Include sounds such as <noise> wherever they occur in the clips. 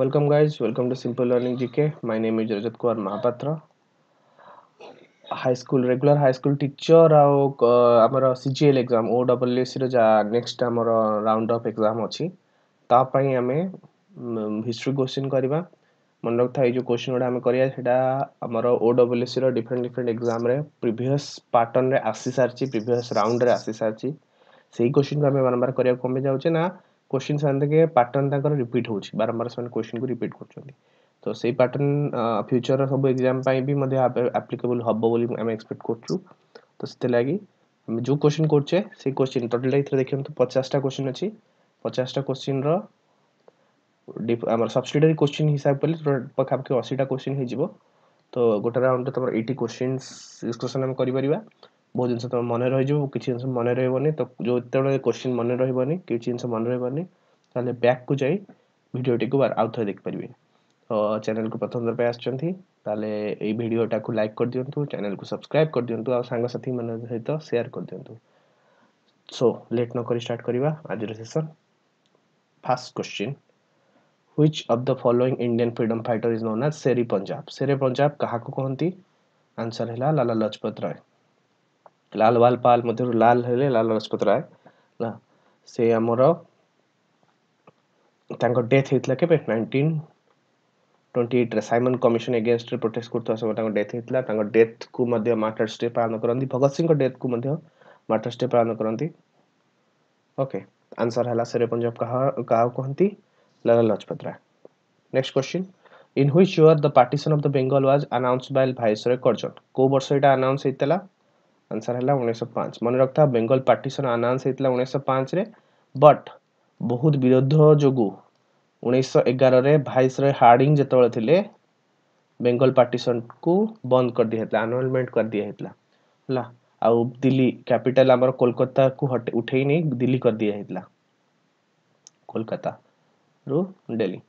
Welcome guys, welcome to Simple Learning GK. My name is Rajat Kumar Mahapatra. High school regular high school teacher ଆଉ ଆମର CGL exam O double ଏସ୍ସିର ଯାହା next ଆମର round of exam ଅଛି ତା ପାଇଁ ଆମେ ହିଷ୍ଟ୍ରି କୋଶ୍ଚିନ୍ କରିବା ମନେ ରଖିଥା ଏଇ ଯେଉଁ କୋଶ୍ଚିନ୍ ଗୁଡ଼ା ଆମେ କରିବା ସେଇଟା ଆମର ଓ ଡବଲ୍ ଏସ୍ସିର ଡିଫରେଣ୍ଟ ଡିଫରେଣ୍ଟ ଏକ୍ଜାମ୍ରେ ପ୍ରିଭିୟସ୍ ପାଟର୍ନରେ ଆସିସାରିଛି ପ୍ରିଭିୟସ୍ ରାଉଣ୍ଡରେ ଆସିସାରିଛି ସେଇ କୋଶ୍ଚିନ୍କୁ ଆମେ ବାରମ୍ବାର କରିବାକୁ କମି ଯାଉଛେ ନା क्वेश्चन से देखिए पैटर्न ତାଙ୍କର ରିପିଟ୍ ହେଉଛି ବାରମ୍ବାର ସେମାନେ क्वेश्चनକୁ ରିପିଟ୍ କରୁଛନ୍ତି ତ ସେଇ ପ୍ୟାଟର୍ନ ଫ୍ୟୁଚରର ସବୁ ଏକ୍ଜାମ୍ ପାଇଁ ବି ମଧ୍ୟ ଆପ୍ଲିକେବୁଲ୍ ହେବ ବୋଲି ଆମେ ଏକ୍ସପେକ୍ଟ କରୁଛୁ ତ ସେଥିଲାଗି ଆମେ ଯେଉଁ କ୍ୱେଶ୍ଚିନ୍ କରୁଛେ ସେଇ କ୍ୱେଶ୍ଚିନ୍ ଟୋଟାଲ୍ ଏଥିରେ ଦେଖନ୍ତୁ ପଚାଶଟା କ୍ୱେଶ୍ଚିନ୍ ଅଛି ପଚାଶଟା କ୍ୱେଶ୍ଚିନ୍ର ଆମର ସବସିଡିଆରୀ କ୍ୱେଶ୍ଚିନ୍ ହିସାବ କଲେ ପାଖାପାଖି ଅଶୀଟା କ୍ୱେଶ୍ଚିନ୍ ହେଇଯିବ ତ ଗୋଟେ ରାଉଣ୍ଡରେ ତମର ଏଇଟି କ୍ୱେଶ୍ଚିନ୍ ଡିସ୍କସନ୍ ଆମେ କରିପାରିବା ବହୁତ ଜିନିଷ ତୁମ ମନେ ରହିଯିବ କିଛି ଜିନିଷ ମନେ ରହିବନି ତ ଯେଉଁ ଯେତେବେଳେ କୋଶ୍ଚିନ୍ ମନେ ରହିବନି କିଛି ଜିନିଷ ମନେ ରହିବନି ତାହେଲେ ବ୍ୟାକ୍କୁ ଯାଇ ଭିଡ଼ିଓଟିକୁ ଆଉ ଥରେ ଦେଖିପାରିବେ ତ ଚ୍ୟାନେଲ୍କୁ ପ୍ରଥମ ଥର ପାଇଁ ଆସିଛନ୍ତି ତାହେଲେ ଏଇ ଭିଡ଼ିଓଟାକୁ ଲାଇକ୍ କରିଦିଅନ୍ତୁ ଚ୍ୟାନେଲ୍କୁ ସବସ୍କ୍ରାଇବ୍ କରିଦିଅନ୍ତୁ ଆଉ ସାଙ୍ଗସାଥିମାନଙ୍କ ସହିତ ସେୟାର କରିଦିଅନ୍ତୁ ସୋ ଲେଟ୍ ନକରି ଷ୍ଟାର୍ଟ କରିବା ଆଜିର session first question which of the following Indian freedom fighter is known as Sher-e Punjab शेरे पंजाब क्या कहती आंसर है लाला लजपत राय ଲାଲ ବାଲ ପାଲ ମଧ୍ୟରୁ ଲାଲ ହେଲେ ଲାଲ ଲଜପତ ରାୟ ହେଲା ସେ ଆମର ତାଙ୍କ ଡେଥ୍ ହେଇଥିଲା କେବେ ନାଇନଟିନ୍ ଟ୍ୱେଣ୍ଟି ଏଇଟ୍ରେ ସାଇମନ୍ କମିଶନ ଏଗେନଷ୍ଟରେ ପ୍ରୋଟେଷ୍ଟ କରୁଥିବା ସମୟରେ ତାଙ୍କ ଡେଥ୍ ହେଇଥିଲା ତାଙ୍କ ଡେଥ୍କୁ ମଧ୍ୟ ମାର୍ଟର୍ସ ଡେ ପାଳନ କରନ୍ତି ଭଗତ ସିଂଙ୍କ ଡେଥ୍କୁ ମଧ୍ୟ ମାର୍ଟର୍ସ ଡେ ପାଳନ କରନ୍ତି ଓକେ ଆନ୍ସର୍ ହେଲା ସେରେ ପଞ୍ଜାବ କାହା କାହାକୁ କହନ୍ତି Lala Lajpat Rai next question in which year the partition of the Bengal was announce by viceroy Curzon କେଉଁ ବର୍ଷ ଏଇଟା ଆନାଉନ୍ସ ହେଇଥିଲା आंसर है मन रखता बेंगल पार्टीसन आनाउन्स होता उन्नीस पाँच बट बहुत विरोध जो उन्नीस भाइस रे हार्डिंग जो थे बेंगल पार्टीसन को बंद कर दिया आनुअलमेंट कर दिया है आउ दिल्ली कैपिटल आम कोलकाता को हटे उठे नहीं दिल्ली कर दिया है कोलकाता रू दिल्ली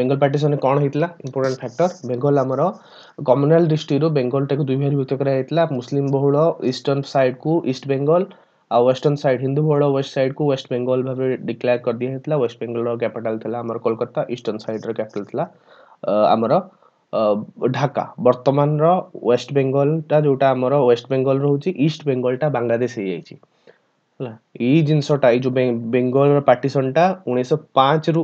ବେଙ୍ଗଲ ପାର୍ଟିସନରେ କ'ଣ ହେଇଥିଲା ଇମ୍ପୋର୍ଟାଣ୍ଟ ଫ୍ୟାକ୍ଟର ବେଙ୍ଗଲ ଆମର କମ୍ୟୁନାଲ ଦୃଷ୍ଟିରୁ ବେଙ୍ଗଲଟାକୁ ଦୁଇ ଭାଗରେ ବିଭକ୍ତ କରାଯାଇଥିଲା ମୁସଲିମ ବହୁଳ ଇଷ୍ଟର୍ଣ୍ଣ ସାଇଡ଼କୁ ଇଷ୍ଟ ବେଙ୍ଗଲ ଆଉ ୱେଷ୍ଟର୍ଣ୍ଣ ସାଇଡ଼ ହିନ୍ଦୁ ବହୁଳ ୱେଷ୍ଟ ସାଇଡ଼କୁ ୱେଷ୍ଟ ବେଙ୍ଗଲ ଭାବେ ଡିକ୍ଲେୟାର କରିଦିଆଯାଇଥିଲା ୱେଷ୍ଟ ବେଙ୍ଗଲର କ୍ୟାପିଟାଲ ଥିଲା ଆମର କୋଲକାତା ଇଷ୍ଟର୍ଣ୍ଣ ସାଇଡ଼ର କ୍ୟାପିଟାଲ ଥିଲା ଆମର ଢାକା ବର୍ତ୍ତମାନର ୱେଷ୍ଟ ବେଙ୍ଗଲଟା ଯେଉଁଟା ଆମର ୱେଷ୍ଟ ବେଙ୍ଗଲ ରହୁଛି ଇଷ୍ଟ ବେଙ୍ଗଲଟା ବାଂଲାଦେଶ ହେଇଯାଇଛି ହେଲା ଏଇ ଜିନିଷଟା ଏଇ ଯେଉଁ ବେଙ୍ଗଲର ପାର୍ଟିସନଟା ଉଣେଇଶହ ପାଞ୍ଚରୁ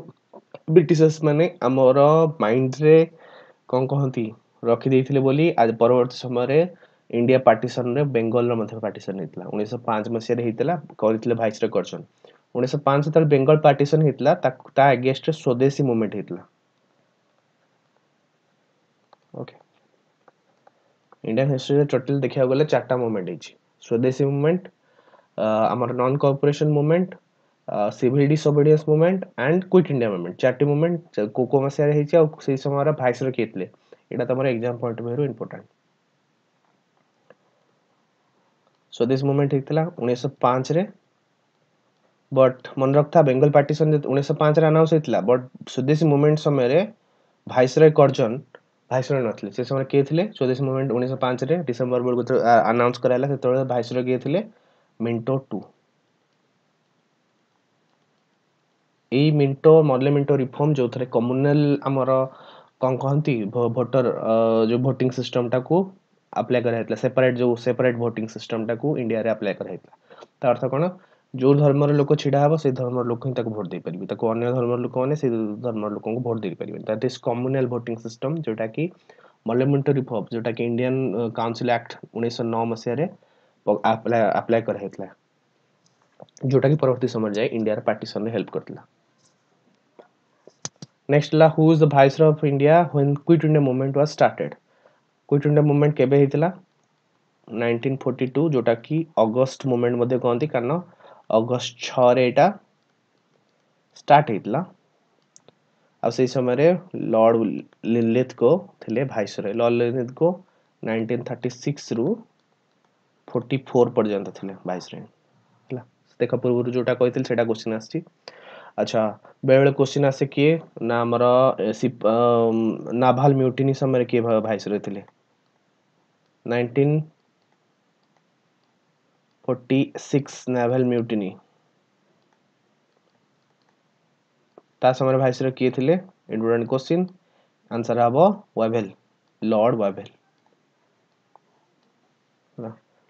ବ୍ରିଟିଶର୍ସ ମାନେ ଆମର ମାଇଣ୍ଡରେ କ'ଣ କହନ୍ତି ରଖିଦେଇଥିଲେ ବୋଲି ଆଜି ପରବର୍ତ୍ତୀ ସମୟରେ ଇଣ୍ଡିଆ ପାର୍ଟିସନରେ ବେଙ୍ଗଲର ମଧ୍ୟ ପାର୍ଟିସନ ହେଇଥିଲା ଉଣେଇଶହ ପାଞ୍ଚ ମସିହାରେ ହେଇଥିଲା କରିଥିଲେ ଭାଇସରେ ଗର୍ଜନ ଉଣେଇଶହ ପାଞ୍ଚ ଯେତେବେଳେ ବେଙ୍ଗଲ ପାର୍ଟିସନ ହେଇଥିଲା ତାକୁ ତା ଏଗେନଷ୍ଟରେ ସ୍ୱଦେଶୀ ମୁଭମେଣ୍ଟ ହେଇଥିଲା ଓକେ ଇଣ୍ଡିଆନ୍ ହିଷ୍ଟ୍ରିରେ ଟୋଟାଲ ଦେଖିବାକୁ ଗଲେ ଚାରିଟା ମୁଭମେଣ୍ଟ ହେଇଛି ସ୍ୱଦେଶୀ ମୁଭମେଣ୍ଟ ଆମର non cooperation movement civil disobedience movement and quit India movement chart movement को को मसीह रही से समय भाइस रखी थे ये तुम एक्जाम पॉइंट भेर इंपोर्टां स्वदेश मुभमेंट होता है उन्नीस पाँच बट मन रखता बेंगल पार्टी उन्नीस पाँच आनाउंस होता बट स्वदेशी मुभमेंट समय भाइसरय कर्जन भाइसरय ना से समय किए थे स्वदेश मुभमेंट उन्नीस पाँच डिसेम्बर बेलू आनाउन्स कराला से भाइसरय किए थे मिंटो टू ଏଇ ମେଣ୍ଟ ମଲେ ମେଣ୍ଟ ରିଫର୍ମ ଯେଉଁଥିରେ କମ୍ୟୁନାଲ ଆମର କ'ଣ କହନ୍ତି ଭୋଟର ଯେଉଁ ଭୋଟିଂ ସିଷ୍ଟମଟାକୁ ଆପ୍ଲାଏ କରାଯାଇଥିଲା ସେପାରେଟ୍ ଯେଉଁ ସେପାରେଟ୍ ଭୋଟିଂ ସିଷ୍ଟମଟାକୁ ଇଣ୍ଡିଆରେ ଆପ୍ଲାଏ କରାଯାଇଥିଲା ତା ଅର୍ଥ କ'ଣ ଯେଉଁ ଧର୍ମର ଲୋକ ଛିଡ଼ା ହେବ ସେଇ ଧର୍ମର ଲୋକ ହିଁ ତାକୁ ଭୋଟ ଦେଇପାରିବେ ତାକୁ ଅନ୍ୟ ଧର୍ମର ଲୋକମାନେ ସେଇ ଧର୍ମର ଲୋକଙ୍କୁ ଭୋଟ ଦେଇପାରିବେନି that is communal voting system ଯେଉଁଟାକି ମଲେମେଣ୍ଟ ରିଫର୍ମ ଯେଉଁଟାକି ଇଣ୍ଡିଆନ କାଉନସିଲ ଆକ୍ଟ ଉଣେଇଶହ ନଅ ମସିହାରେ ଆପ୍ଲାଏ ଆପ୍ଲାଏ କରାଯାଇଥିଲା ଯେଉଁଟାକି ପରବର୍ତ୍ତୀ ସମୟରେ ଯାଇ ଇଣ୍ଡିଆର ପାର୍ଟିସନରେ ହେଲ୍ପ କରିଥିଲା नेक्स्ट है who is the vice of India when quit India movement was started quit India movement के नाइंटीन फोर्टी टू जोटा कि अगस्ट मुवमेंट मैं कहते कारण अगस्ट छा स्टार्ट होता आई समय लर्ड लिलेथ को थे भाइस रे लर्ड लिलेथ को नाइंटीन थर्टी सिक्स रु फोर्टी फोर पर्यटन थे भाइस रे देख पूर्व जो कही क्वेश्चन आ अच्छा बेले क्वेश्चन आसे किए ना आमर नाभाल म्यूटिनी समय किए भाई रही थे नाइंटीन नाभाल म्यूटिनी ता समय भाई सर किए थे इंपोर्टाट क्वेश्चन आंसर हम well lord well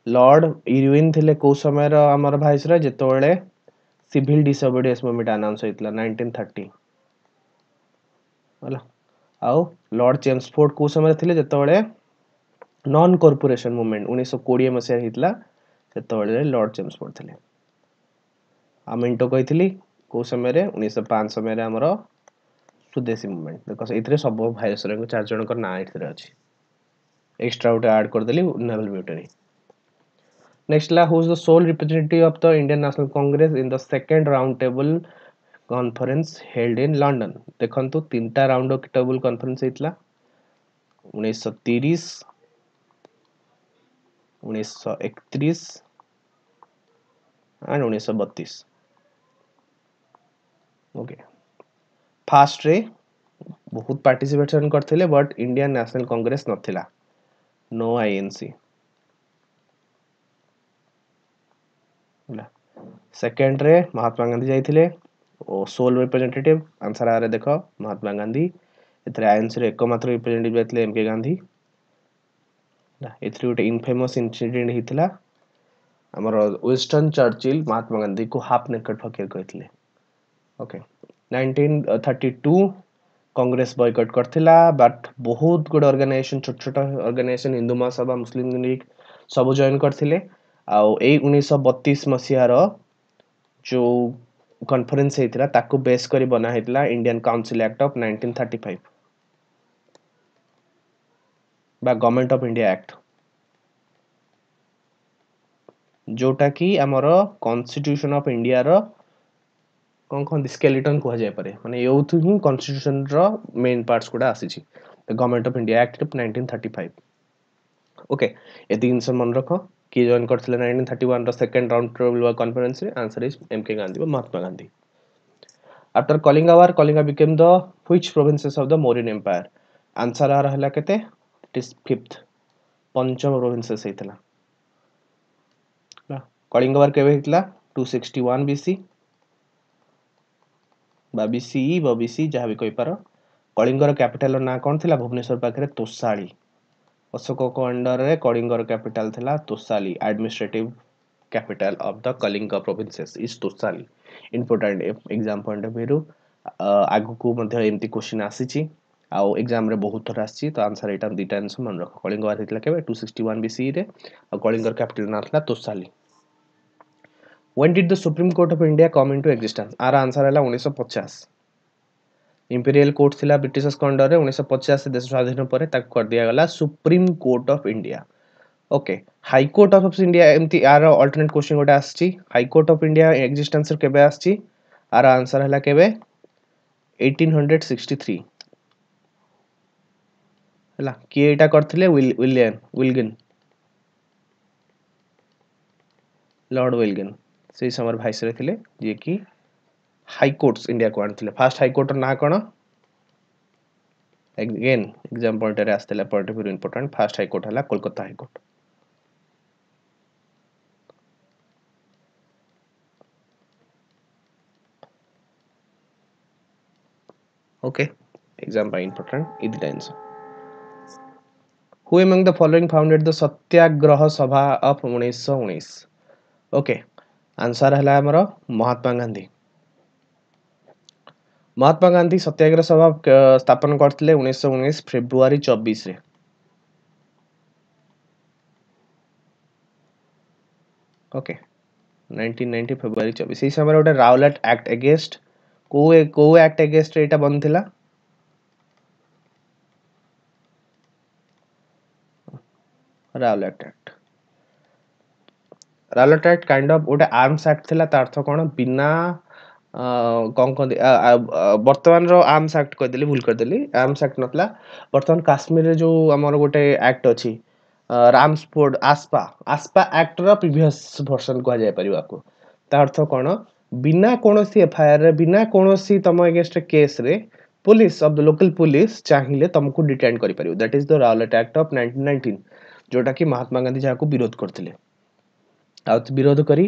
lord Irwin थे कौ समय आम भाई सर जिते सिव्हिल डिसअबिडियन्स मुवमेंट अनाउन्स होता नाइनटीन थर्टी आउ लॉर्ड चेम्स कौ समय थे जितेबाद नन कर्पोरेसन मुवमेंट उन्नीस कोड़े मसीह होता है लर्ड चेम्स फोर्ड थे आ मिंटो कही कौ समय उन्नीस पाँच समय स्वदेशी मुवमेंट देख ये सब भाई चार जन ना ये अच्छे एक्स्ट्रा गोटे आड करदे naval mutiny Next, who is the sole representative of the Indian National Congress in the second round table conference held in London? देखंतु तीनटा round of table conference हितला 1930, 1931 and 1932. Okay. First रे बहुत participation करथिले but Indian National Congress नथिला. No INC. ସେକେଣ୍ଡରେ ମହାତ୍ମା ଗାନ୍ଧୀ ଯାଇଥିଲେ ଓ sole representative answer ଆରେ ଦେଖ ମହାତ୍ମା ଗାନ୍ଧୀ ଏଥିରେ ଆଇଏନ୍ସିର ଏକମାତ୍ର ରିପ୍ରେଜେଣ୍ଟେଟିଭ୍ ଯାଇଥିଲେ ଏମ୍ କେ ଗାନ୍ଧୀ ଏଥିରେ ଗୋଟେ ଇନଫେମସ୍ ଇନସିଡେଣ୍ଟ ହେଇଥିଲା ଆମର ୱେଷ୍ଟର୍ନ ଚର୍ଚ୍ଚିଲ୍ ମହାତ୍ମା ଗାନ୍ଧୀକୁ ହାଫ୍ ନେକେଟ୍ ଫକୀର କହିଥିଲେ okay nineteen thirty two Congress boycott କରିଥିଲା ବଟ୍ ବହୁତ ଗୁଡ଼ିଏ ଅର୍ଗାନାଇଜେସନ୍ ଛୋଟ ଛୋଟ ଅର୍ଗାନାଇଜେସନ୍ ହିନ୍ଦୁ ମହାସଭା ମୁସଲିମ୍ ଲିଗ୍ ସବୁ ଜଏନ୍ କରିଥିଲେ ଆଉ ଏଇ ଉଣେଇଶହ ବତିଶ ମସିହାର ଯେଉଁ କନଫରେନ୍ସ ହେଇଥିଲା ତାକୁ ବେସ୍ କରି ବନା ହେଇଥିଲା Indian council act of nineteen thirty five ବା ଗଭର୍ଣ୍ଣମେଣ୍ଟ ଅଫ୍ ଇଣ୍ଡିଆ ଆକ୍ଟ ଯେଉଁଟାକି ଆମର କନଷ୍ଟିଟ୍ୟୁସନ୍ ଅଫ୍ ଇଣ୍ଡିଆର କ'ଣ କହନ୍ତି ସ୍କେଲିଟନ୍ କୁହାଯାଇପାରେ ମାନେ ଏଉଠୁ ହିଁ କନଷ୍ଟିଟ୍ୟୁସନ୍ର ମେନ୍ ପାର୍ଟସ୍ ଗୁଡ଼ା ଆସିଛି government of India act nineteen thirty five okay ଏତିକି ଜିନିଷ ମନେ ରଖ किए जॉन कर nineteen thirty one second round table conference answer is M K Gandhi Mahatma Gandhi after Kalinga war Kalinga became the which provinces of the Mauryan empire answer are है के फिफ्थ पंचम प्रोभीन्सेस होता कलिंग वार के two sixty one BC BC BC जहाँ भी कहीपार कलिंगर capital ना कौन थी भुवनेश्वर पाखे तोषाड़ी ଅଶୋକଙ୍କ ଅଣ୍ଡରରେ କଳିଙ୍ଗର କ୍ୟାପିଟାଲ ଥିଲା Tosali administrative capital of the Kalinga provinces is Tosali. Important exam point of view. ଆଗକୁ ମଧ୍ୟ ଏମିତି କ୍ୱେଶ୍ଚିନ୍ ଆସିଛି ଆଉ ଏକ୍ଜାମ୍ରେ ବହୁତ ଥର ଆସିଛି ତ ଆନ୍ସର୍ ଏଇଟା ଦୁଇଟା ଜିନିଷ ମନେ ରଖ କଳିଙ୍ଗ ହେଇଥିଲା କେବେ ଟୁ ସିକ୍ସଟି ୱାନ୍ ବିସିରେ ଆଉ କଳିଙ୍ଗର କ୍ୟାପିଟାଲ୍ ନାଁ ଥିଲା Tosali when did the supreme court of India come into existence ଆର ଆନ୍ସର୍ ହେଲା ଉଣେଇଶହ ପଚାଶ इंपेरियल कोर्ट थी ब्रिटिश खंड में उन्नीस पचास देश स्वाधीन पर दिगला supreme court of India okay high court of India एमती यार अल्टरनेट क्वेश्चन गोटे हाइकोर्ट ऑफ इंडिया एक्जिस्टेन्स के आर आंसर है के 1863 हला किए यहाँ करते विलगिन लॉर्ड विलगिन से समय भाई थे जी की ହାଇକୋର୍ଟସ୍ ଇଣ୍ଡିଆକୁ ଆଣିଥିଲେ ଫାର୍ଷ୍ଟ ହାଇକୋର୍ଟର ନାଁ କ'ଣ ଏଗେନ୍ ଏକ୍ଜାମ୍ ପଏଣ୍ଟରେ ଆସିଥିଲା point of view important first high court ହେଲା Kolkata high court okay exam by important it depends who among the following founded the satyagraha sabha of 1919 okay answer hela amara mahatma gandhi Mahatma Gandhi Satyagraha Sabha स्थापन कर उन्नीस February चौबीस okay February चौबीस इस Rowlatt act against को act against ये बंद थी Rowlatt act Rowlatt act kind of गोटे आर्म्स एक्ट थी तार अर्थ कौन बिना କ'ଣ କହନ୍ତି ବର୍ତ୍ତମାନର ଆର୍ମସ୍ ଆକ୍ଟ କହିଦେଲି ଭୁଲ କରିଦେଲି ଆର୍ମସ୍ ଆକ୍ଟ ନଥିଲା ବର୍ତ୍ତମାନ କାଶ୍ମୀରରେ ଯେଉଁ ଆମର ଗୋଟେ ଆକ୍ଟ ଅଛି ରାମସ୍ପୋର୍ଟ ଆସ୍ପା ଆସ୍ପା ଆକ୍ଟର ପ୍ରିଭିୟସ୍ ଭର୍ସନ୍ କୁହାଯାଇପାରିବ ଆକୁ ତା ଅର୍ଥ କ'ଣ ବିନା କୌଣସି ଏଫଆଇଆର୍ରେ ବିନା କୌଣସି ତମ ଏଗେନଷ୍ଟରେ କେସ୍ରେ police of the local police ଚାହିଁଲେ ତମକୁ ଡିଟେନ୍ କରିପାରିବ that is the Rowlatt act of nineteen nineteen ଯେଉଁଟାକି ମହାତ୍ମା ଗାନ୍ଧୀ ଯାହାକୁ ବିରୋଧ କରିଥିଲେ ଆଉ ବିରୋଧ କରି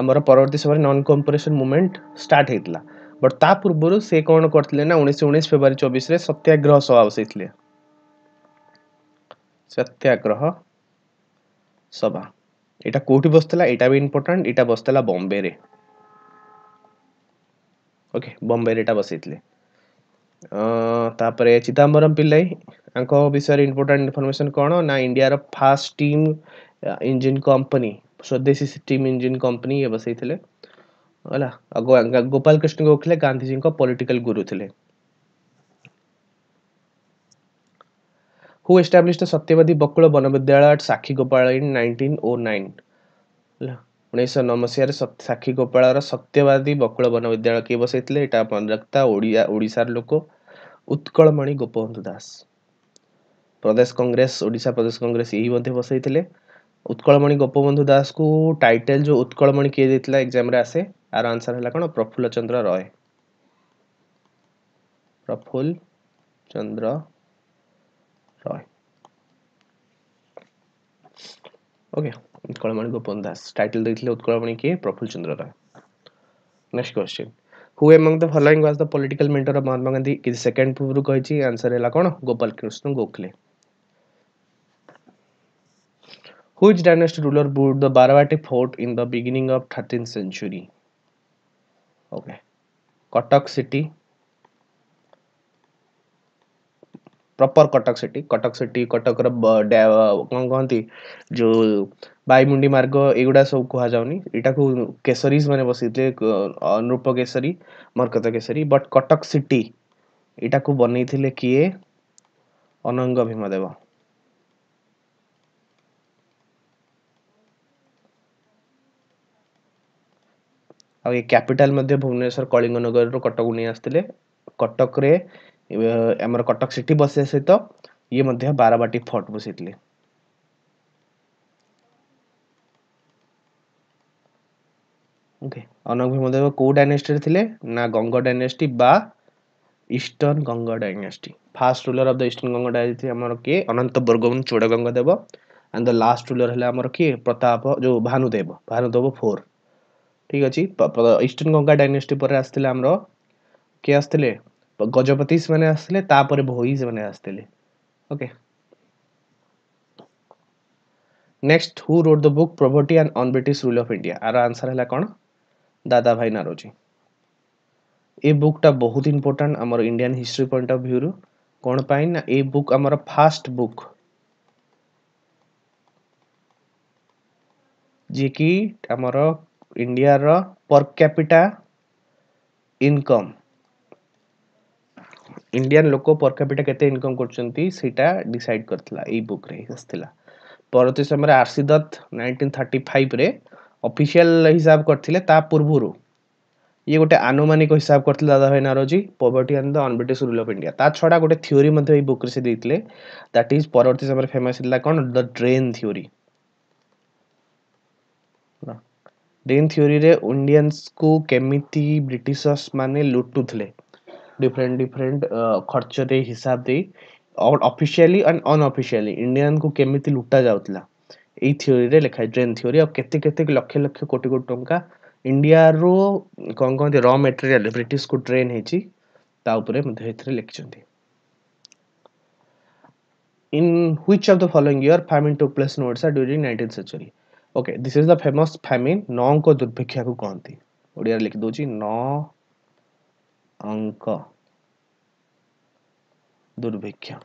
ଆମର ପରବର୍ତ୍ତୀ ସମୟରେ ନନ୍ କମ୍ପୋରେସନ୍ ମୁଭମେଣ୍ଟ ଷ୍ଟାର୍ଟ ହେଇଥିଲା ବଟ୍ ତା ପୂର୍ବରୁ ସେ କ'ଣ କରିଥିଲେ ନା ଉଣେଇଶହ ଉଣେଇଶ ଫେବୃଆରୀ ଚବିଶରେ ସତ୍ୟାଗ୍ରହ ସଭା ବସାଇଥିଲେ ସତ୍ୟାଗ୍ରହ ସଭା ଏଇଟା କେଉଁଠି ବସିଥିଲା ଏଇଟା ବି ଇମ୍ପୋର୍ଟାଣ୍ଟ ଏଇଟା ବସିଥିଲା ବମ୍ବେରେ ଓକେ ବମ୍ବେରେ ଏଇଟା ବସାଇଥିଲେ ତାପରେ ଚିଦାମ୍ବରମ ପିଲ୍ଲାଇ ତାଙ୍କ ବିଷୟରେ ଇମ୍ପୋର୍ଟାଣ୍ଟ ଇନଫର୍ମେସନ୍ କ'ଣ ନା ଇଣ୍ଡିଆର first steam engine company swadeshi steam engine company ये बसई थिले गोपाल कृष्ण गोखले गांधी जी पॉलिटिकल गुरु थिले हु एस्टैब्लिश्ड सत्यवादी बकुल वन विद्यालय एट साखी गोपाल इन 1909 हला 1909 मसिया रे साखी गोपाल सत्यवादी बकुल वन विद्यालय किए बसई थिले एटा रखता ओडिया लोक उत्कलमणि गोपबंधु दास प्रदेश कांग्रेस ओडिसा प्रदेश कांग्रेस यही बसई थे उत्कलमणि गोपबंधु दास को टाइटल जो उत्कलमणि किए देता एग्जाम आसे आर आंसर है कौन प्रफुल्ल चंद्र रॉय प्रफुल्ल चंद्र रॉय ओके उत्कलमणि गोपबंधु दास टाइटल देते उत्कलमणि किए Prafulla Chandra Ray next question who among the following was the political mentor of Mahatma Gandhi second पूर्व कहि आंसर है कौन Gopal Krishna Gokhale Which dynasty ruler built the Barwati fort in the beginning of 13th century? Okay. Cuttack city. Proper Cuttack city Cuttack city Cuttack कौन कहती जो बायमुंडी मार्ग युवा सब कह जाटा को केसरी मैंने बस नृप केसरी मरकत केसरी बट कटक सिटी यू बनई थे किए अनंग भीमदेव ଆଉ ଏ କ୍ୟାପିଟାଲ୍ ମଧ୍ୟ ଭୁବନେଶ୍ୱର କଳିଙ୍ଗ ନଗରରୁ କଟକକୁ ନେଇ ଆସିଥିଲେ କଟକରେ ଆମର କଟକ ସିଟି ବସିବା ସହିତ ଇଏ ମଧ୍ୟ ବାରବାଟୀ ଫୋର୍ଟ ବସିଥିଲେ ଓକେ ଅନକ ଭୀମଦେବ କେଉଁ ଡାଇନେଷ୍ଟିରେ ଥିଲେ ନା ଗଙ୍ଗ ଡାଇନେଷ୍ଟି ବା eastern Ganga dynasty first ruler of the eastern Ganga dynasty ଆମର କିଏ ଅନନ୍ତ ବର୍ଗବନ Chodaganga Deva and the last ruler ହେଲା ଆମର କିଏ ପ୍ରତାପ ଯେଉଁ ଭାନୁଦେବ ଭାନୁଦେବ ଫୋର୍ ঠিক আছে ইষ্টর্ন গঙ্গা ডাইনেসটি পরে আসলে আমার কে আসলে গজপতি সে আসলে তাপরে ভোই সে আসলে okay next who wrote the book poverty and on British rule of India আর আনসার হল কোণ দাদা ভাই নারোজি এ বুকটা বহুত ইম্পর্টাট আমার Indian history point of view কোণ পাই না এ বুক আমার ফার্স্ট বুক ଯିଏକି ଆମର ଇଣ୍ଡିଆର ପର୍ କ୍ୟାପିଟା ଇନକମ୍ ଇଣ୍ଡିଆନ୍ ଲୋକ ପର୍ କ୍ୟାପିଟା କେତେ ଇନକମ୍ କରୁଛନ୍ତି ସେଇଟା ଡିସାଇଡ୍ କରିଥିଲା ଏଇ ବୁକ୍ରେ ଆସିଥିଲା ପରବର୍ତ୍ତୀ ସମୟରେ ଆର୍ସି ଦତ୍ତ ନାଇଣ୍ଟିନ୍ ଥାର୍ଟି ଫାଇଭ୍ରେ ଅଫିସିଆଲ ହିସାବ କରିଥିଲେ ତା ପୂର୍ବରୁ ଇଏ ଗୋଟେ ଆନୁମାନିକ ହିସାବ କରିଥିଲେ Dadabhai Naoroji poverty and the unBritish rule of India ତା ଛଡ଼ା ଗୋଟେ ଥିଓରି ମଧ୍ୟ ଏଇ ବୁକ୍ରେ ସେ ଦେଇଥିଲେ ଦ୍ୟାଟ୍ ଇଜ୍ ପରବର୍ତ୍ତୀ ସମୟରେ ଫେମସ୍ ହେଇଥିଲା କ'ଣ ଦ ଡ୍ରେନ୍ ଥିଓରି ହେଲା ड्रीम थिरी इंडियंस को केमी ब्रिटिश मैंने लुटुले डिफरेन्ट डिफरेन्ट खर्च दे हिसाब दे अफिशियाली एंड अनअफिशियाली इंडियान को केमी लुटा जाऊला थोरी थिरी लिखा है ड्रेन थिरी आते के लक्ष लक्ष कोटी कोटी टाँग इंडिया रो कौन कहते र मेटेरियाल ब्रिटिश को ट्रेन होती लिखिंट in which of the following year famine to place in during nineteen century okay this is the famous famine ନଅଙ୍କ ଦୁର୍ଭିକ୍ଷାକୁ କହନ୍ତି ଓଡ଼ିଆରେ ଲେଖିଦେଉଛି ନଅ ଅଙ୍କ ଦୁର୍ଭିକ୍ଷ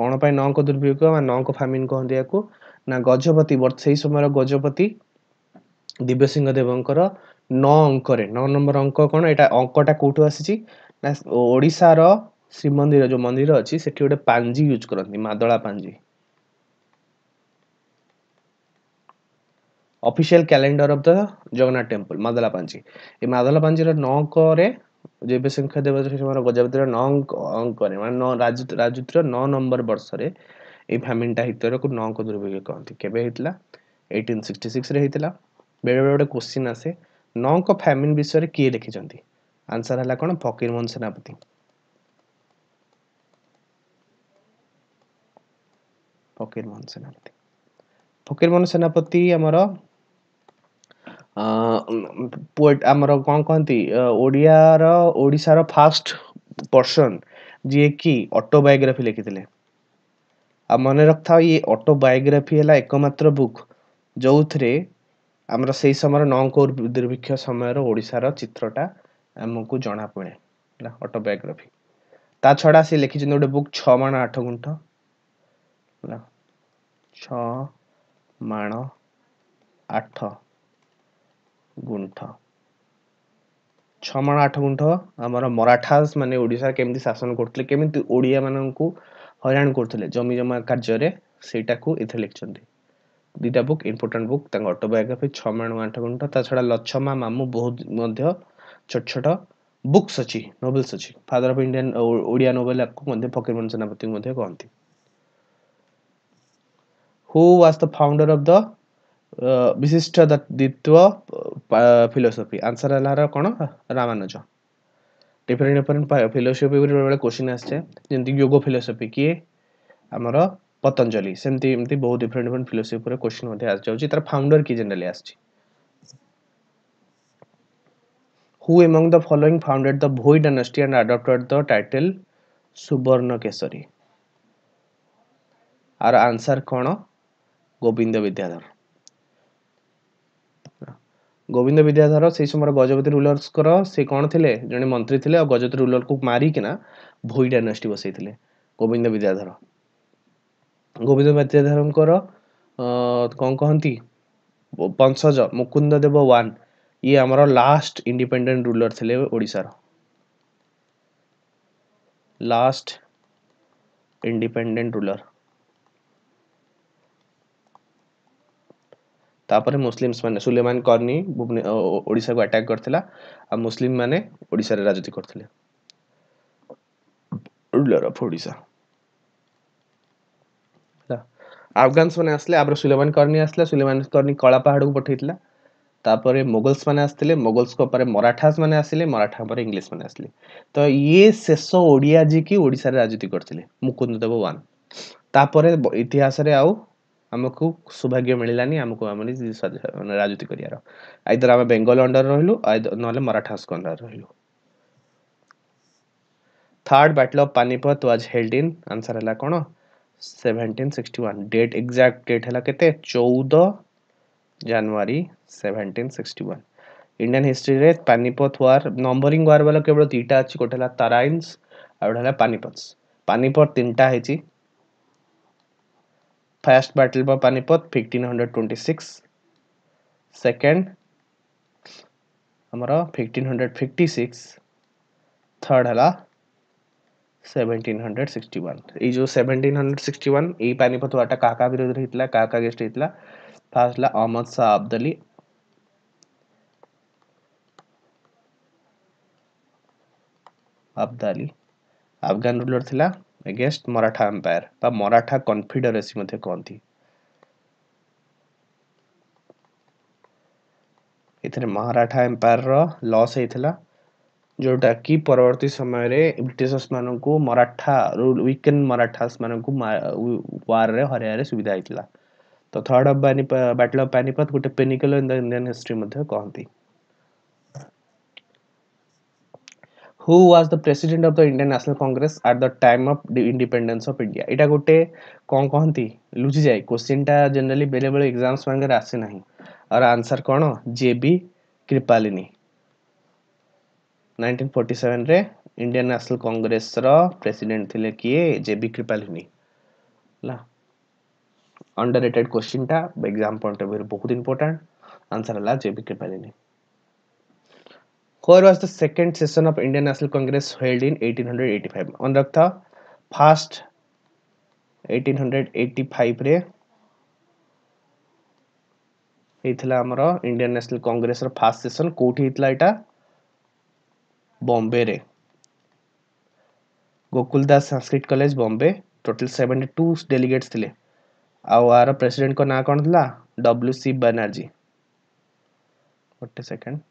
କ'ଣ ପାଇଁ ନଅଙ୍କ ଦୁର୍ଭିକ୍ଷ ବା ନଅଙ୍କ ଫ୍ୟାମିନ୍ କହନ୍ତି ଏହାକୁ ନା ଗଜପତି ବର୍ତ୍ତ ସେଇ ସମୟର ଗଜପତି ଦିବ୍ୟସିଂହ ଦେବଙ୍କର ନଅ ଅଙ୍କରେ ନଅ ନମ୍ବର ଅଙ୍କ କ'ଣ ଏଇଟା ଅଙ୍କଟା କେଉଁଠୁ ଆସିଛି ନା ଓଡ଼ିଶାର ଶ୍ରୀମନ୍ଦିର ଯେଉଁ ମନ୍ଦିର ଅଛି ସେଠି ଗୋଟେ ପାଞ୍ଜି ୟୁଜ୍ କରନ୍ତି Madala Panji official calendar of the Jagannath temple Madala Panji ଏ ମାଦଳା ପାଞ୍ଜିର ନ କରେ ଯେବେ ସଂଖ୍ୟା ଦେବ ସେମାନେ ଗଜପତିର ନ କରେ ମାନେ ନ ରାଜୁତିର ନ ନମ୍ବର ବର୍ଷରେ ଏଇ ଫ୍ୟାମିନଟା ହିତରକୁ ନଙ୍କ ଦୁର୍ଭାଗ୍ୟ କହନ୍ତି କେବେ ହେଇଥିଲା ଏଇଟିନ୍ ସିକ୍ସଟି ସିକ୍ସରେ ହେଇଥିଲା ବେଳେବେଳେ ଗୋଟେ କୋଶ୍ଚିନ୍ ଆସେ ନଙ୍କ ଫ୍ୟାମିନ ବିଷୟରେ କିଏ ଲେଖିଛନ୍ତି ଆନ୍ସର ହେଲା କ'ଣ ଫକୀର ମୋହନ ସେନାପତି ଫକୀରମୋହନ ସେନାପତି ଫକୀରମୋହନ ସେନାପତି ଆମର ପୋଏଟ ଆମର କ'ଣ କହନ୍ତି ଓଡ଼ିଆର ଓଡ଼ିଶାର ଫାଷ୍ଟ ପର୍ସନ ଯିଏକି ଅଟୋବାୟୋଗ୍ରାଫି ଲେଖିଥିଲେ ଆଉ ମନେ ରଖିଥାଉ ଇଏ ଅଟୋବାୟୋଗ୍ରାଫି ହେଲା ଏକମାତ୍ର ବୁକ୍ ଯୋଉଥିରେ ଆମର ସେଇ ସମୟର ନଙ୍କ ଦୁର୍ଭିକ୍ଷ ସମୟର ଓଡ଼ିଶାର ଚିତ୍ରଟା ଆମକୁ ଜଣାପଡ଼େ ହେଲା ଅଟୋବାୟୋଗ୍ରାଫି ତା ଛଡ଼ା ସେ ଲେଖିଛନ୍ତି ଗୋଟେ ବୁକ୍ ଛଅ ମାଣ ଆଠ ଗୁଣ୍ଠ ହେଲା ଛଅ ମାଣ ଆଠ ଗୁଣ୍ଠ ଛଅ ମାଣ ଆଠ ଗୁଣ୍ଠ ଆମର ମରାଠାସ୍ ମାନେ ଓଡ଼ିଶା କେମିତି ଶାସନ କରୁଥିଲେ କେମିତି ଓଡ଼ିଆମାନଙ୍କୁ ହଇରାଣ କରୁଥିଲେ ଜମିଜମା କାର୍ଯ୍ୟରେ ସେଇଟାକୁ ଏଥିରେ ଲେଖିଛନ୍ତି ଦୁଇଟା ବୁକ୍ ଇମ୍ପୋର୍ଟାଣ୍ଟ ବୁକ୍ ତାଙ୍କ ଅଟୋବାୟୋଗ୍ରାଫି ଛଅ ମାଣ ଆଠ ଗୁଣ୍ଠ ତା ଛଡ଼ା ଲଛମା ମାମୁଁ ବହୁତ ମଧ୍ୟ ଛୋଟ ଛୋଟ ବୁକ୍ସ ଅଛି ନୋଭେଲ୍ସ ଅଛି father of Indian Odia novel ଆକୁ ମଧ୍ୟ ଫକୀରମୋହନ ସେନାପତିଙ୍କୁ ମଧ୍ୟ କହନ୍ତି who was the founder of the विशिष्ट दत्व फिलोसफी आंसर है कौन रामानुज डिफरेन्ट डिफरेन्ट फिलोसफी बेले बेले क्वेश्चन आसे जमी योग फिलोसफी किए आमर पतंजलि सेमती बहुत डिफरेन्ट डिफरेन्ट फिलोसफी पर क्वेश्चन आज तार फाउंडर की जेनेली who among the following founded the Bhoi dynasty and adopted the title Suvarna Kesari our answer कौन গোবিন্দ বিদ্যাধর ଗୋବିନ୍ଦ ବିଦ୍ୟାଧର ସେଇ ସମୟରେ ଗଜପତି ରୁଲର୍ସଙ୍କର ସେ କ'ଣ ଥିଲେ ଜଣେ ମନ୍ତ୍ରୀ ଥିଲେ ଆଉ ଗଜପତି ରୁଲରକୁ ମାରିକିନା ଭୋଇ ଡାଇନାଷ୍ଟି ବସେଇଥିଲେ ଗୋବିନ୍ଦ ବିଦ୍ୟାଧର ଗୋବିନ୍ଦ ବିଦ୍ୟାଧରଙ୍କର କ'ଣ କହନ୍ତି ବଂଶଜ ମୁକୁନ୍ଦ ଦେବ ୱାନ୍ ଇଏ ଆମର ଲାଷ୍ଟ ଇଣ୍ଡିପେଣ୍ଡେଣ୍ଟ ରୁଲର ଥିଲେ ଓଡ଼ିଶାର ଲାଷ୍ଟ ଇଣ୍ଡିପେଣ୍ଡେଣ୍ଟ ରୁଲର तापर मुसलिम्स मैंने सुलेमान कर्णी ओडा को आटाक कर मुसलिम मैंने ओडार राजनीति कर आफगान्स मैंने आसले आप सुलेमान कर्णी आसला सुलेमान कर्णी कलापहाड़ को पठाइला तापर मोगल्स मैंने आसते मोगल्स मराठास मैंने आसे मराठा पर इंग्लीश मैंने आसे तो ये शेष ओडिया जी की ओडार राजनीति करते मुकुंददेव वापस इतिहास ଆମକୁ ସୌଭାଗ୍ୟ ମିଳିଲାନି ଆମକୁ ଆମେ ରାଜୁତି କରିବାର ଆଇଦର ଆମେ ବେଙ୍ଗଲ ଅଣ୍ଡର ରହିଲୁ ନହେଲେ ମରାଠାସ୍କ ଅଣ୍ଡର ରହିଲୁ third battle of Panipat was held in answer হল কোণ seventeen sixty one date exact date হল কেতে চৌদ জানুয়ারি সেভেন্টিন সিক্সটি ওয়ান ইন্ডিয়ান হিস্ট্রিরে পানিপত ওয়ার নম্বরিং ওয়ার বেলা কেবল দুইটা আছে গোটে হল তারাইন্স আর গোটে হল পানিপত পানিপত তিনটা হয়েছি Panipat first battle by panipat 1526 hundred fifty six third हला सेवेन्टीन हंड्रेड जो 1761 ये पानिपत वाटा काका विरोध रहितला काका गेस्ट फास्ट है अहमद शाह अब्दली अब्दाली अफगान रूलर थिला अगेंस्ट मराठा एम्पायर बा मराठा कन्फिडरेसी मध्ये कोंती इतने मराठा एम्पायर रो लॉस हेतला जोटा की परवर्ती समय रे ब्रिटिशर्स मानन को मराठा रूल वीकन मराठास मानन को वार रे हरिया रे सुविधा हेतला तो थर्ड अब बैटल ऑफ पानीपत गुटे pinnacle in the Indian history मध्ये कोंती who was the president of the Indian National Congress at the time of independence of India ଏଇଟା ଗୋଟେ କ'ଣ କହନ୍ତି ଲୁଚିଯାଏ କୋଶ୍ଚିନ୍ଟା ଜେନେରାଲି ବେଳେବେଳେ ଏକ୍ଜାମ୍ସ ମାନଙ୍କରେ ଆସେ ନାହିଁ আর আনসার কোণ J B Kripalani nineteen forty সেভেন্রে ইন্ডিয়ান ন্যাশনাল কংগ্রেসর প্রেসিডেন্ট লে কি জে বি কৃপালিনী হ্যাঁ অন্ডর রেটেড কোশ্চিনটা এক্সাম পয়েন্ট অফ ভিউ বহুত ইম্পর্টাট আনসার হল J B Kripalani Coir was the second session of Indian National Congress held in 1885. मन रखता फास्ट 1885 रे ହେଇଥିଲା ଆମର ଇଣ୍ଡିଆନ୍ ନ୍ୟାସନାଲ କଂଗ୍ରେସର ଫାର୍ଷ୍ଟ ସେସନ୍ କୋଉଠି ହେଇଥିଲା ଏଇଟା ବମ୍ବେରେ Gokul Das Sanskrit college Bombay total seventy two delegates ଥିଲେ ଆଉ ଆର ପ୍ରେସିଡେଣ୍ଟଙ୍କ ନାଁ କ'ଣ ଥିଲା ଡବ୍ଲ୍ୟୁ ସି ବାନାର୍ଜୀ ଗୋଟେ ସେକେଣ୍ଡ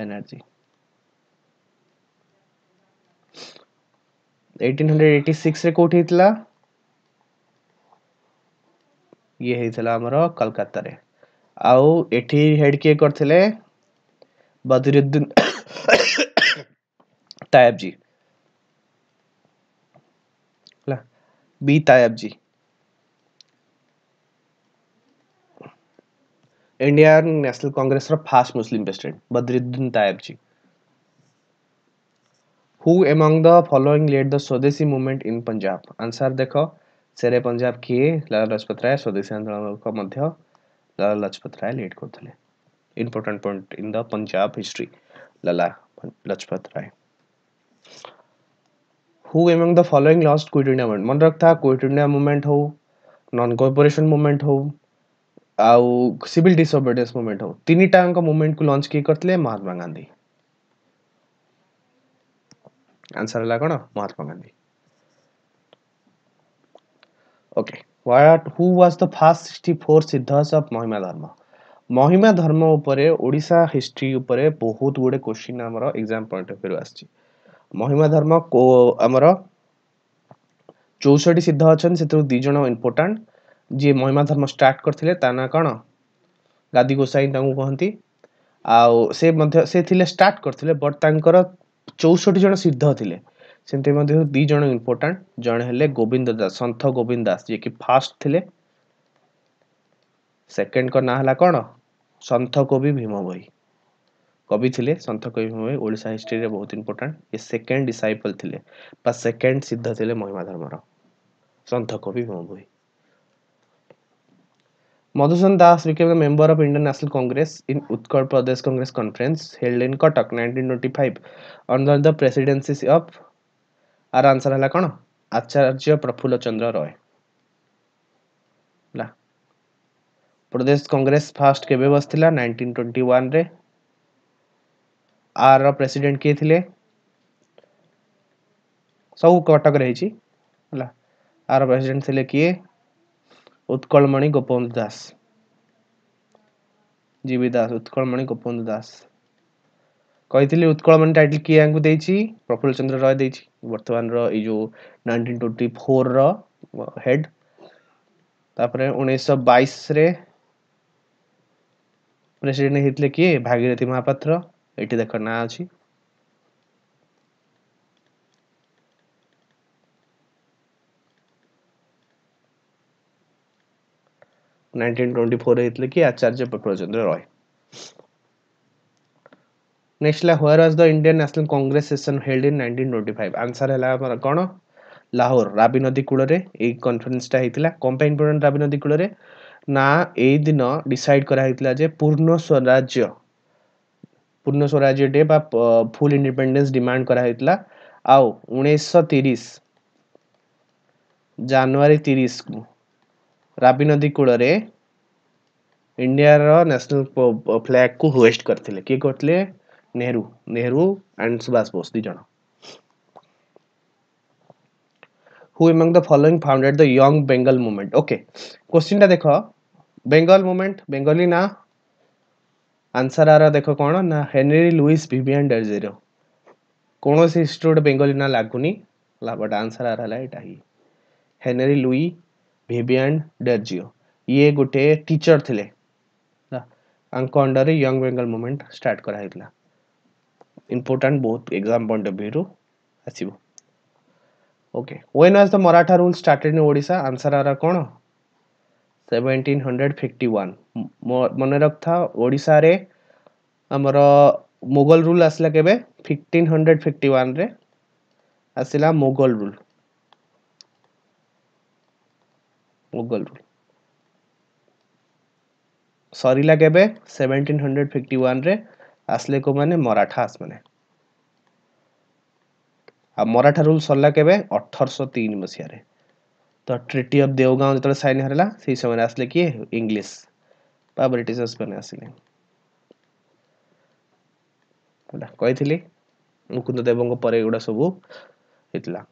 एनर्जी 1886 रे कोठी थला ये हे थला हमरो कलकत्ता रे आउ एठी हेड के करथले बदरुद्दीन <coughs> तायब जी ला बी तायब जी ଇଣ୍ଡିଆନ୍ ନ୍ୟାସନାଲ କଂଗ୍ରେସର first Muslim president Badruddin Tayab ji who among the following led the Swadeshi movement in Punjab answer देख सेरे पंजाब किए लाला लाजपत राय स्वदेशी आंदोलन को मध्य लाला लाजपत राय लीड करते important point in the Punjab history Lala Lajpat Rai who among the following lost quit India movement मन रखता क्विट इंडिया मूवमेंट हो नॉन कोऑपरेशन मूवमेंट हो ଆଉ ସିଭିଲ୍ ଡିସଅବିଡିଏନ୍ସ ମୁଭମେଣ୍ଟ ହଉ ତିନିଟାଙ୍କ ମୁଭମେଣ୍ଟକୁ ଲଞ୍ଚ କିଏ କରିଥିଲେ ମହାତ୍ମା ଗାନ୍ଧୀ ଆନ୍ସର ହେଲା କ'ଣ Mahatma Gandhi okay what who was the first sixty four ସିଦ୍ଧର୍ସ ଅଫ୍ ମହିମା ଧର୍ମ ମହିମା ଧର୍ମ ଉପରେ ଓଡ଼ିଶା ହିଷ୍ଟ୍ରି ଉପରେ ବହୁତ ଗୁଡ଼ିଏ କୋଶ୍ଚିନ୍ ଆମର ଏକ୍ଜାମ୍ ପଏଣ୍ଟ ଅଫ୍ ଭ୍ୟୁରୁ ଆସିଛି ମହିମା ଧର୍ମ ଆମର ଚଉଷଠି ସିଦ୍ଧ ଅଛନ୍ତି ସେଥିରୁ ଦୁଇ ଜଣ ଇମ୍ପୋର୍ଟାଣ୍ଟ ଯିଏ ମହିମାଧର୍ମ ଷ୍ଟାର୍ଟ କରିଥିଲେ ତା ନାଁ କ'ଣ ଗାଦି ଗୋସାଇଁ ତାଙ୍କୁ କହନ୍ତି ଆଉ ସେ ମଧ୍ୟ ସେ ଥିଲେ ଷ୍ଟାର୍ଟ କରିଥିଲେ ବଟ୍ ତାଙ୍କର ଚଉଷଠି ଜଣ ସିଦ୍ଧ ଥିଲେ ସେମିତି ମଧ୍ୟ ଦୁଇ ଜଣ ଇମ୍ପୋର୍ଟାଣ୍ଟ ଜଣେ ହେଲେ ଗୋବିନ୍ଦ ଦାସ ସନ୍ଥ ଗୋବିନ୍ଦ ଦାସ ଯିଏକି ଫାଷ୍ଟ ଥିଲେ ସେକେଣ୍ଡଙ୍କ ନାଁ ହେଲା କ'ଣ ସନ୍ଥ କବି ଭୀମ ବହି କବି ଥିଲେ ସନ୍ଥ କବି ଭୀମ ବହି ଓଡ଼ିଶା ହିଷ୍ଟ୍ରିରେ ବହୁତ ଇମ୍ପୋର୍ଟାଣ୍ଟ ଏ ସେକେଣ୍ଡ ଡିସାଇପଲ୍ ଥିଲେ ବା ସେକେଣ୍ଡ ସିଦ୍ଧ ଥିଲେ ମହିମା ଧର୍ମର ସନ୍ଥ କବି ଭୀମ ବହି Madhusudan Das became the member of Indian National Congress in Utkal Pradesh Congress conference held in Cuttack 1925 under the presidency of आर आंसर है कौन आचार्य प्रफुल्ल चंद्र रॉय ला प्रदेश कांग्रेस फास्ट केबे बसथिला 1921 रे आर प्रेसिडेंट के थिले सब कटक रही आर प्रेसिडेंट थिले किए उत्कलमणि गोपबंधु दास जीवी दास उत्कलमणि गोपबंधु दास कही उत्कलमणि टाइटल किए आपको प्रफुल्ल चंद्र रॉय दे बर्तमान रो नाइंटीन ट्वेंटी फोर रेड तापर उन्नीस बैस प्रेसीडेट होते किए भागीरथी महापात्र ये देख ना अच्छी नाईन्टीन ट्वेंटी फोर घेतलं की आचार्य प्रफुल्लचंद्र रॉय नेक्स्टला where was the Indian National Congress session held in nineteen twenty five answer ହେଲା ଆମର କ'ଣ ଲାହୋର ରାବି ନଦୀ କୂଳରେ ଏଇ କନଫରେନ୍ସଟା ହେଇଥିଲା କ'ଣ ପାଇଁ ଇମ୍ପୋର୍ଟାଣ୍ଟ ରାବି ନଦୀ କୂଳରେ ନା ଏଇ ଦିନ ଡିସାଇଡ୍ କରାହେଇଥିଲା ଯେ ପୂର୍ଣ୍ଣ ସ୍ୱରାଜ୍ୟ ପୂର୍ଣ୍ଣ ସ୍ୱରାଜ୍ୟ ଡେ ବା ଫୁଲ୍ ଇଣ୍ଡିପେଣ୍ଡେନ୍ସ ଡିମାଣ୍ଡ କରାହେଇଥିଲା ଆଉ ଉଣେଇଶହ ତିରିଶ ଜାନୁଆରୀ ତିରିଶକୁ ରାବି ନଦୀ କୂଳରେ ଇଣ୍ଡିଆର ନ୍ୟାସନାଲ ଫ୍ଲାଗକୁ ହୋଏଷ୍ଟ କରିଥିଲେ କିଏ କରିଥିଲେ ନେहरू ନେहरू ଆଣ୍ଡ ସୁଭାଷ ବୋଷ ଦୁଇ ଜଣ who among the following founded the young Bengal movement okay କୋଶ୍ଚିନ୍ଟା ଦେଖ ବେଙ୍ଗଲ ମୁଭମେଣ୍ଟ ବେଙ୍ଗଲୀ ନା ଆନ୍ସର ଆର ଦେଖ କ'ଣ ନା ହେନରୀ ଲୁଇସ୍ ଭିଭିଆନ୍ ଡେରଜେରୋ କୌଣସି ହିଷ୍ଟ୍ରି ଗୋଟେ ବେଙ୍ଗଲୀ ନା ଲାଗୁନି ବଟ୍ ଆନ୍ସର ଆର ହେଲା ଏଇଟା ହିଁ ହେନରୀ ଲୁଇ ଭିଭିଆନ୍ ଡେର୍ଜିଓ ଇଏ ଗୋଟେ ଟିଚର୍ ଥିଲେ ଆଙ୍କ ଅଣ୍ଡରରେ ୟଙ୍ଗ ବେଙ୍ଗଲ ମୁଭମେଣ୍ଟ ଷ୍ଟାର୍ଟ କରାହେଇଥିଲା ଇମ୍ପୋର୍ଟାଣ୍ଟ ବହୁତ ଏକ୍ଜାମ୍ ପଏଣ୍ଟ ଅଫ୍ ଭ୍ୟୁରୁ ଆସିବ okay when was the Maratha rule started in Odisha answer ଆର କ'ଣ ସେଭେଣ୍ଟିନ୍ ହଣ୍ଡ୍ରେଡ୍ ଫିଫ୍ଟି ୱାନ୍ ମନେ ରଖିଥା ଓଡ଼ିଶାରେ ଆମର ମୋଗଲ ରୁଲ୍ ଆସିଲା କେବେ ଫିଫ୍ଟିନ୍ ହଣ୍ଡ୍ରେଡ୍ ଫିଫ୍ଟି ୱାନ୍ରେ ଆସିଲା ମୋଗଲ ରୁଲ୍ मुगल रूल सरला के हंड्रेड फिफ्टी वन आसले को मैंने मराठा मैंने मराठा रूल सरला के अठरश तीन मसीह तो ट्रिटी अफ देवगा जो सैन हर से समय आसले किए इंग्लीश ब्रिटिशर्स मैंने आसने कही मुकुंददेव परे गुड़ा सब होता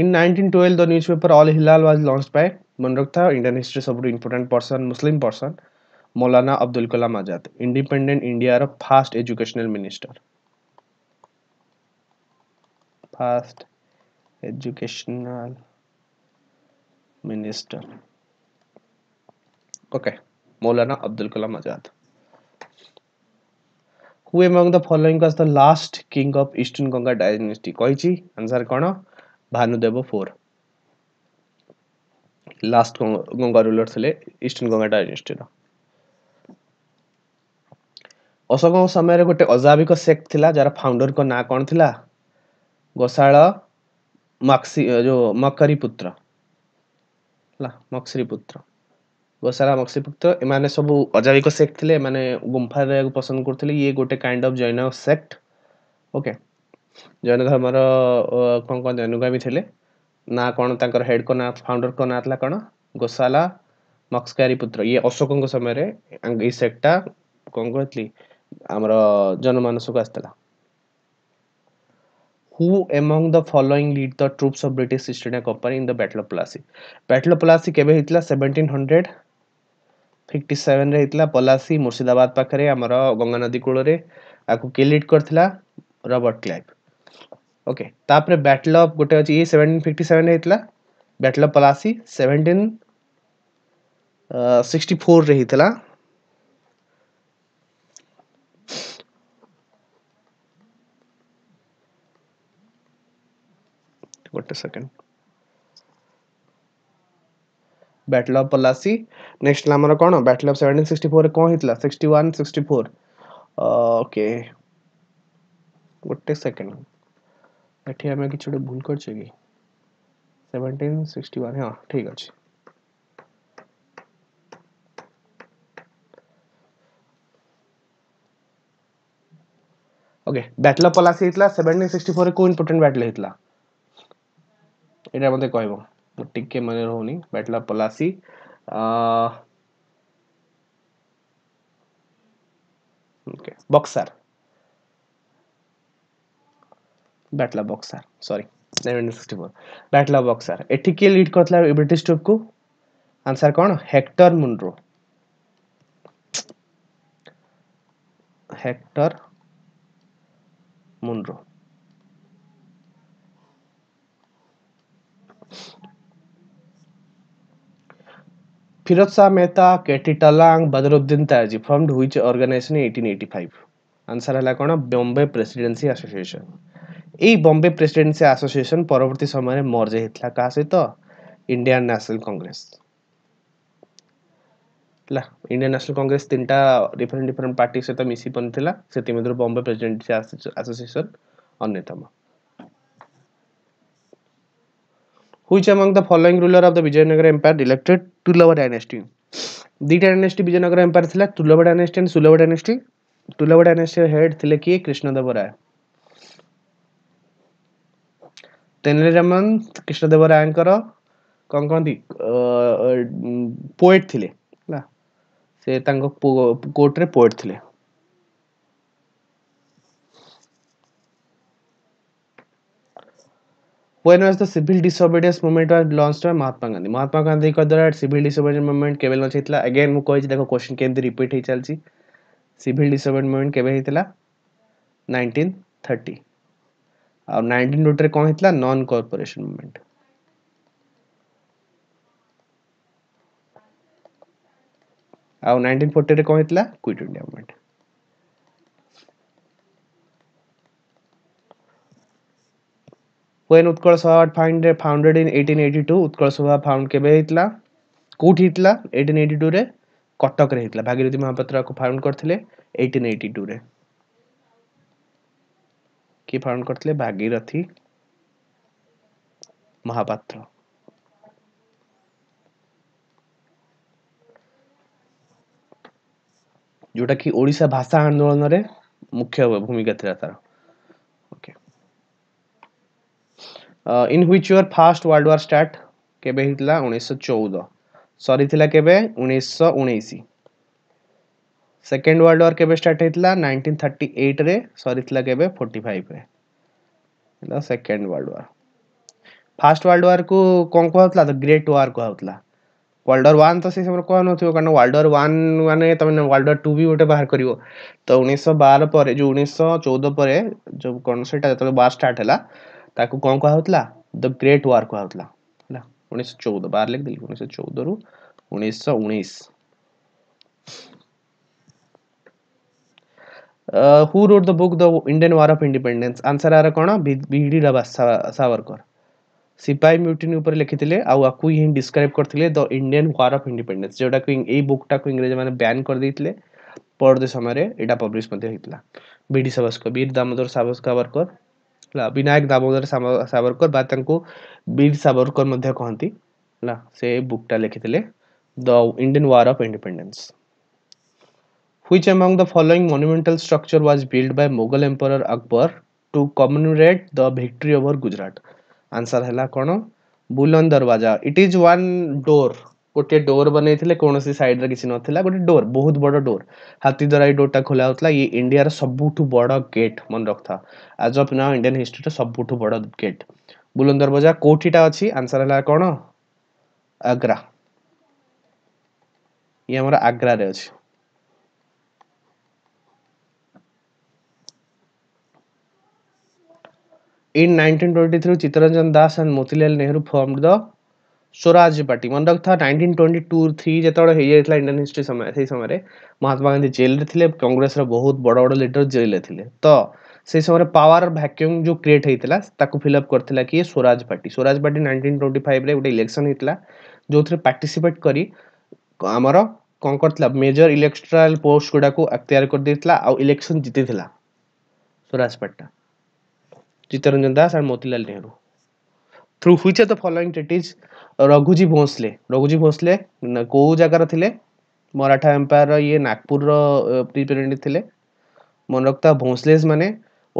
in 1912 the newspaper Al Hilal was launched by मनरोक्ता इंडियन हिस्ट्री सब important person Muslim person Maulana Abdul Kalam Azad independent India रो first educational minister first educational minister okay Maulana Abdul Kalam Azad who among the following was the last king of eastern Ganga dynasty कोई ची answer कौन है Bhanudeva four last Ganga ruler थे eastern Ganga dynasty Ashoka समय गोटे अजाविक sect jar founder को ना कौन थिला गोसाल मक्सी जो मकरी पुत्र मक्सरी पुत्र गोसाला मक्सी पुत्र इमाने सब अजाविक सेक्ट थे गुंफा रहा पसंद करते ये गोटे kind of Jain sect okay okay. Jain ଧର୍ମର କ'ଣ କ'ଣ ଅନୁଗାମୀ ଥିଲେ ନା କ'ଣ ତାଙ୍କର ହେଡ଼୍ଙ୍କ ନାଁ ଫାଉଣ୍ଡର୍ଙ୍କ ନାଁ ଥିଲା କ'ଣ ଗୋଶାଲା ମକ୍ସକାରୀ ପୁତ୍ର ଇଏ ଅଶୋକଙ୍କ ସମୟରେ ଏଇ ସେଟ୍ଟା କ'ଣ କହିଥିଲି ଆମର ଜନମାନସକୁ ଆସିଥିଲା who among the following led the troops of British East India Company in the battle of battle of କେବେ ହେଇଥିଲା ସେଭେଣ୍ଟିନ୍ ହଣ୍ଡ୍ରେଡ୍ ଫିଫ୍ଟି ସେଭେନ୍ରେ ହେଇଥିଲା ପଲାସି ମୁର୍ସିଦାବାଦ ପାଖରେ ଆମର ଗଙ୍ଗା ନଦୀ କୂଳରେ ଆକୁ କିଏ ଲିଡ୍ କରିଥିଲା ରବର୍ଟ କ୍ଲାଇଭ୍ ଓକେ ତାପରେ ବ୍ୟାଟଲ୍ ଅଫ୍ ଗୋଟେ ଅଛି ଇଏ ସେଭେଣ୍ଟିନ୍ ଫିଫ୍ଟି ସେଭେନ୍ ହେଇଥିଲା battle of Plassey seventeen sixty ଫୋର୍ରେ ହେଇଥିଲା ଗୋଟେ second battle of Plassey next ହେଲା ଆମର କ'ଣ ବ୍ୟାଟଲ୍ ଅଫ୍ ସେଭେଣ୍ଟିନ୍ ସିକ୍ସଟି ଫୋର୍ରେ କ'ଣ ହେଇଥିଲା sixty one sixty four okay ଗୋଟେ ସେକେଣ୍ଡ ଏଠି ଆମେ କିଛି ଗୋଟେ ଭୁଲ କରିଛେ କି ସେଭେଣ୍ଟିନ୍ ସିକ୍ସଟି ୱାନ୍ ହଁ ଠିକ୍ ଅଛି ଓକେ ବ୍ୟାଟଲ ପଲାସି ହେଇଥିଲା ସେଭେଣ୍ଟିନ୍ ସିକ୍ସଟି ଫୋର୍ରେ କେଉଁ ଇମ୍ପୋର୍ଟାଣ୍ଟ ବ୍ୟାଟଲ ହେଇଥିଲା ଏଇଟା ମୋତେ କହିବ ମୁଁ ଟିକେ ମନେ ରହୁନି battle Plassey okay Buxar battle of Buxar सरी बैटल बक्सर एटी किए लिड कर ब्रिटिश ट्रुप को आंसर कौन Hector Munro Hector Munro Firoz Shah Mehta K T Telang Badruddin Tyabji formed हुई organisation eighteen eighty five answer है कौन बम्बे प्रेसीडेन्सी आसोसीएसन এই ବମ୍ବେ ପ୍ରେସିଡେନ୍ସି ଆସୋସିଏସନ୍ ପରବର୍ତ୍ତୀ ସମୟରେ ମର୍ଜ ହେଇଥିଲା କାହା ସହିତ ଇଣ୍ଡିଆନ୍ ନ୍ୟାସନାଲ୍ କଂଗ୍ରେସ ହେଲା ଇଣ୍ଡିଆନ୍ ନ୍ୟାସନାଲ୍ କଂଗ୍ରେସ ତିନିଟା ଡିଫରେଣ୍ଟ ଡିଫରେଣ୍ଟ ପାର୍ଟି ସହିତ ମିଶି ବନିଥିଲା ସେଥିମଧ୍ୟରୁ ବମ୍ବେ ପ୍ରେସିଡେନ୍ସି ଆସୋସିଏସନ୍ ଅନ୍ୟତମ which among the following ruler of the Vijayanagara empire elected Tullava dynasty দুইটা ডাইনেস্টি বিজয়নগর এম্পায়ার ଥିଲା Tuluva dynasty and Saluva dynasty Tuluva ডাইনেস্টির হেড ଥିଲେ କିଏ কৃষ্ণদেব রায় तेनाली रमन कृष्णदेव राय कौन कहती पोएट थे से कोर्टे पोएट थे when was the civil disobedience movement was launch Mahatma Gandhi Mahatma Gandhi द्वारा सिविल डिसोबिडियस मुमेंट के लंच होता अगेन मुझे देखो क्वेश्चन के रिपीट हो चलती सिविल डिसोबिडियस मुमेंट के नाइंटीन थर्टी ଆଉ ନାଇନଟିନ୍ ଡଟରେ କ'ଣ ହେଇଥିଲା ନନ୍ କର୍ପୋରେସନ୍ ମୁଭମେଣ୍ଟ ଆଉ ନାଇନଟିନ୍ ଫୋର୍ଟିରେ କ'ଣ ହେଇଥିଲା quit India movement when Utkal Sabha find founded in eighteen eighty two Utkal Sabha found কেবে হয়েছিলা কোটি হয়েছিলা এইটিন এইটি টুরে কটকরে হয়েছিলা ভাগীরথী মহাপাত্র ফাউন্ড করলে এইটিন এইটি টুরে किए पालन करते भागीरथी महापात्र जोटा कि ओडा भाषा आंदोलन रे मुख्य भूमिका था तार in which year first world war start के उन्नीस चौदह सरी उन्नीस उन्नीस सेकेंड वर्ल्ड वार के स्टार्ट होता नाइंटीन थर्टी रे सरी के forty five second world war first world war को कौन कहला तो ग्रेट वार कहला वर्ल्ड वार वन तो सी समय कह नौ कारण वर्ल्ड वार वन मैंने तुम वर्ल्ड वार टू भी गोटे बाहर कर तो उन्नीस बार पर जो उन्नीस चौदह पर जो कौन से जो बार स्टार्ट है ताको कौन कहला द ग्रेट वार कहला उन्नीस चौदह बार लिखिदेली उन्नीस चौदह रु उन्नीस उन्नीस who wrote the book the Indian war of independence answer आर कौन भिड रवास सावरकर सिपाही म्यूटिन लिखी आकुक ही डिस्क्राइब करते the Indian war of independence जोटा बुकटा को इंग्रज मैंने ब्यान कर देते परवर्त समय यहाँ पब्लीश होता बी सावस्कर बीर दामोदर सावरकर विनायक दामोदर सावरकर बीर सावरकर कहती है से बुकटा लिखी the Indian war of independence Which among the following monumental structure was built by Mughal Emperor Akbar to commemorate the victory over Gujarat? Answer है कौन Buland Darwaza it is one door गोटे डोर बनते कौन सैड्रे किसी नाला गोटे डोर बहुत बड़ डोर हाथी द्वारा ये डोरटा खोला होता ये इंडिया सबुठ बड़ गेट मन रखता as of now Indian history सबुठ बड़ गेट बुलन दरवाजा कौटीटा अच्छी आंसर है कौन आग्रा ये आम आग्रा अच्छे in 1923 Chittaranjan Das and Motilal Nehru formed the Swaraj party मन रखा नाइंटीन ट्वेंटी टू थ्री जो हो जाता इंडियन हिस्ट्री समय से समय महात्मा गांधी जेल रे थे कंग्रेस बहुत बड़ बड़ लीडर जेल थे तो से समय पावर भैक्यूम जो क्रिएट होता फिलअप कर किए Swaraj party Swaraj party nineteen twenty five गोटे इलेक्शन होता जो थे पार्टीसीपेट कर आमर कौन कर मेजर इलेक्ट्राल पोस्ट गुडा अख्तियार कर देता आउ इलेक्शन जीति Swaraj party Chittaranjan Das and Motilal Nehru through हुई are the following treaties Raghuji Bhonsle Raghuji Bhonsle कौ जगार थे मराठा एम्पायर ये नागपुर प्रिपेरेन्ट थे मन रखता भोंसले मैंने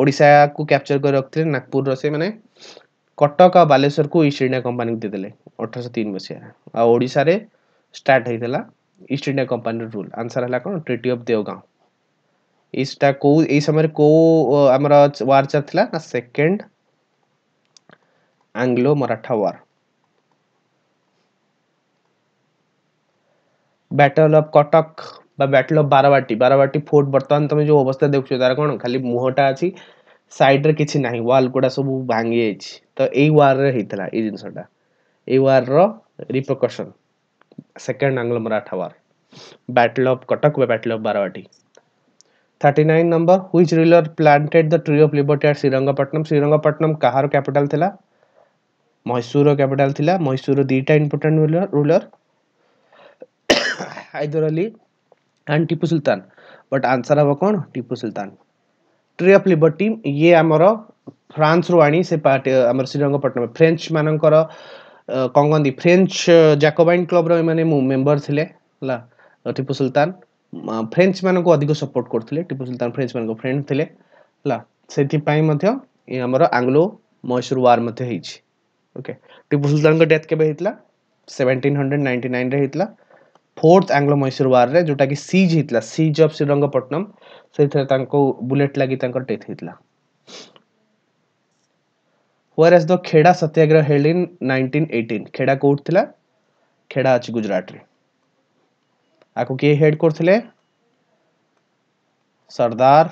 ओडा को कैप्चर कर रखते नागपुर से मैंने कटक आ बालेश्वर को ईस्ट इंडिया कंपानी को देदेले अठारह तीन मसीह स्टार्ट होता East India Company rule answer है कौन ट्रिटी अफ देवगाँव ଏଇଟା କେଉଁ ଏଇ ସମୟରେ କେଉଁ ଆମର ୱାର୍ ଚାଲିଥିଲା ନା second Anglo Maratha war battle of Cuttack বা battle of Barabati Barabati fort ବର୍ତ୍ତମାନ ତମେ ଯେଉଁ ଅବସ୍ଥା ଦେଖୁଛ ତାର କ'ଣ ଖାଲି ମୁହଁଟା ଅଛି ସାଇଡ଼ରେ କିଛି ନାହିଁ ୱାଲ୍ ଗୁଡ଼ା ସବୁ ଭାଙ୍ଗି ଯାଇଛି ତ ଏଇ ୱାର୍ରେ ହେଇଥିଲା ଏଇ ଜିନିଷଟା ଏଇ ୱାର୍ର ରିପ୍ରକସନ୍ second Anglo Maratha war battle of Cuttack ବା battle of Barabati 39 number which ruler planted the tree of liberty at Srirangapatnam Srirangapatnam कहार कैपिटल मैसूर कैपिटल मैसूर दुटा important ruler ruler Hyder Ali and Tipu Sultan but answer हम कौन Tipu Sultan tree of liberty ये आमर फ्रांस रु आनी से पार्टी आम श्रीरंगपट्टनम फ्रेंच मानकर कौन कहती फ्रेंच जैकोबाइन क्लब रे मेम्बर थे टीपू सुल्तान फ्रेंच मानक अधिक सपोर्ट करते टीपू सुलतान फ्रेंच मान फ्रेंड थे से आम Anglo Mysore war okay Tipu Sultan का death seventeen hundred ninety nine होता फोर्थ आंग्लो मैसूर वारे जोटा कि सीज होता सीज अफ श्रीरंगपटनम से बुलेट लगी डेथ होता where is the Kheda Satyagraha held in nineteen eighteen Kheda कौट खेड़ा अच्छी गुजरात में आपको किए हेड कर सरदार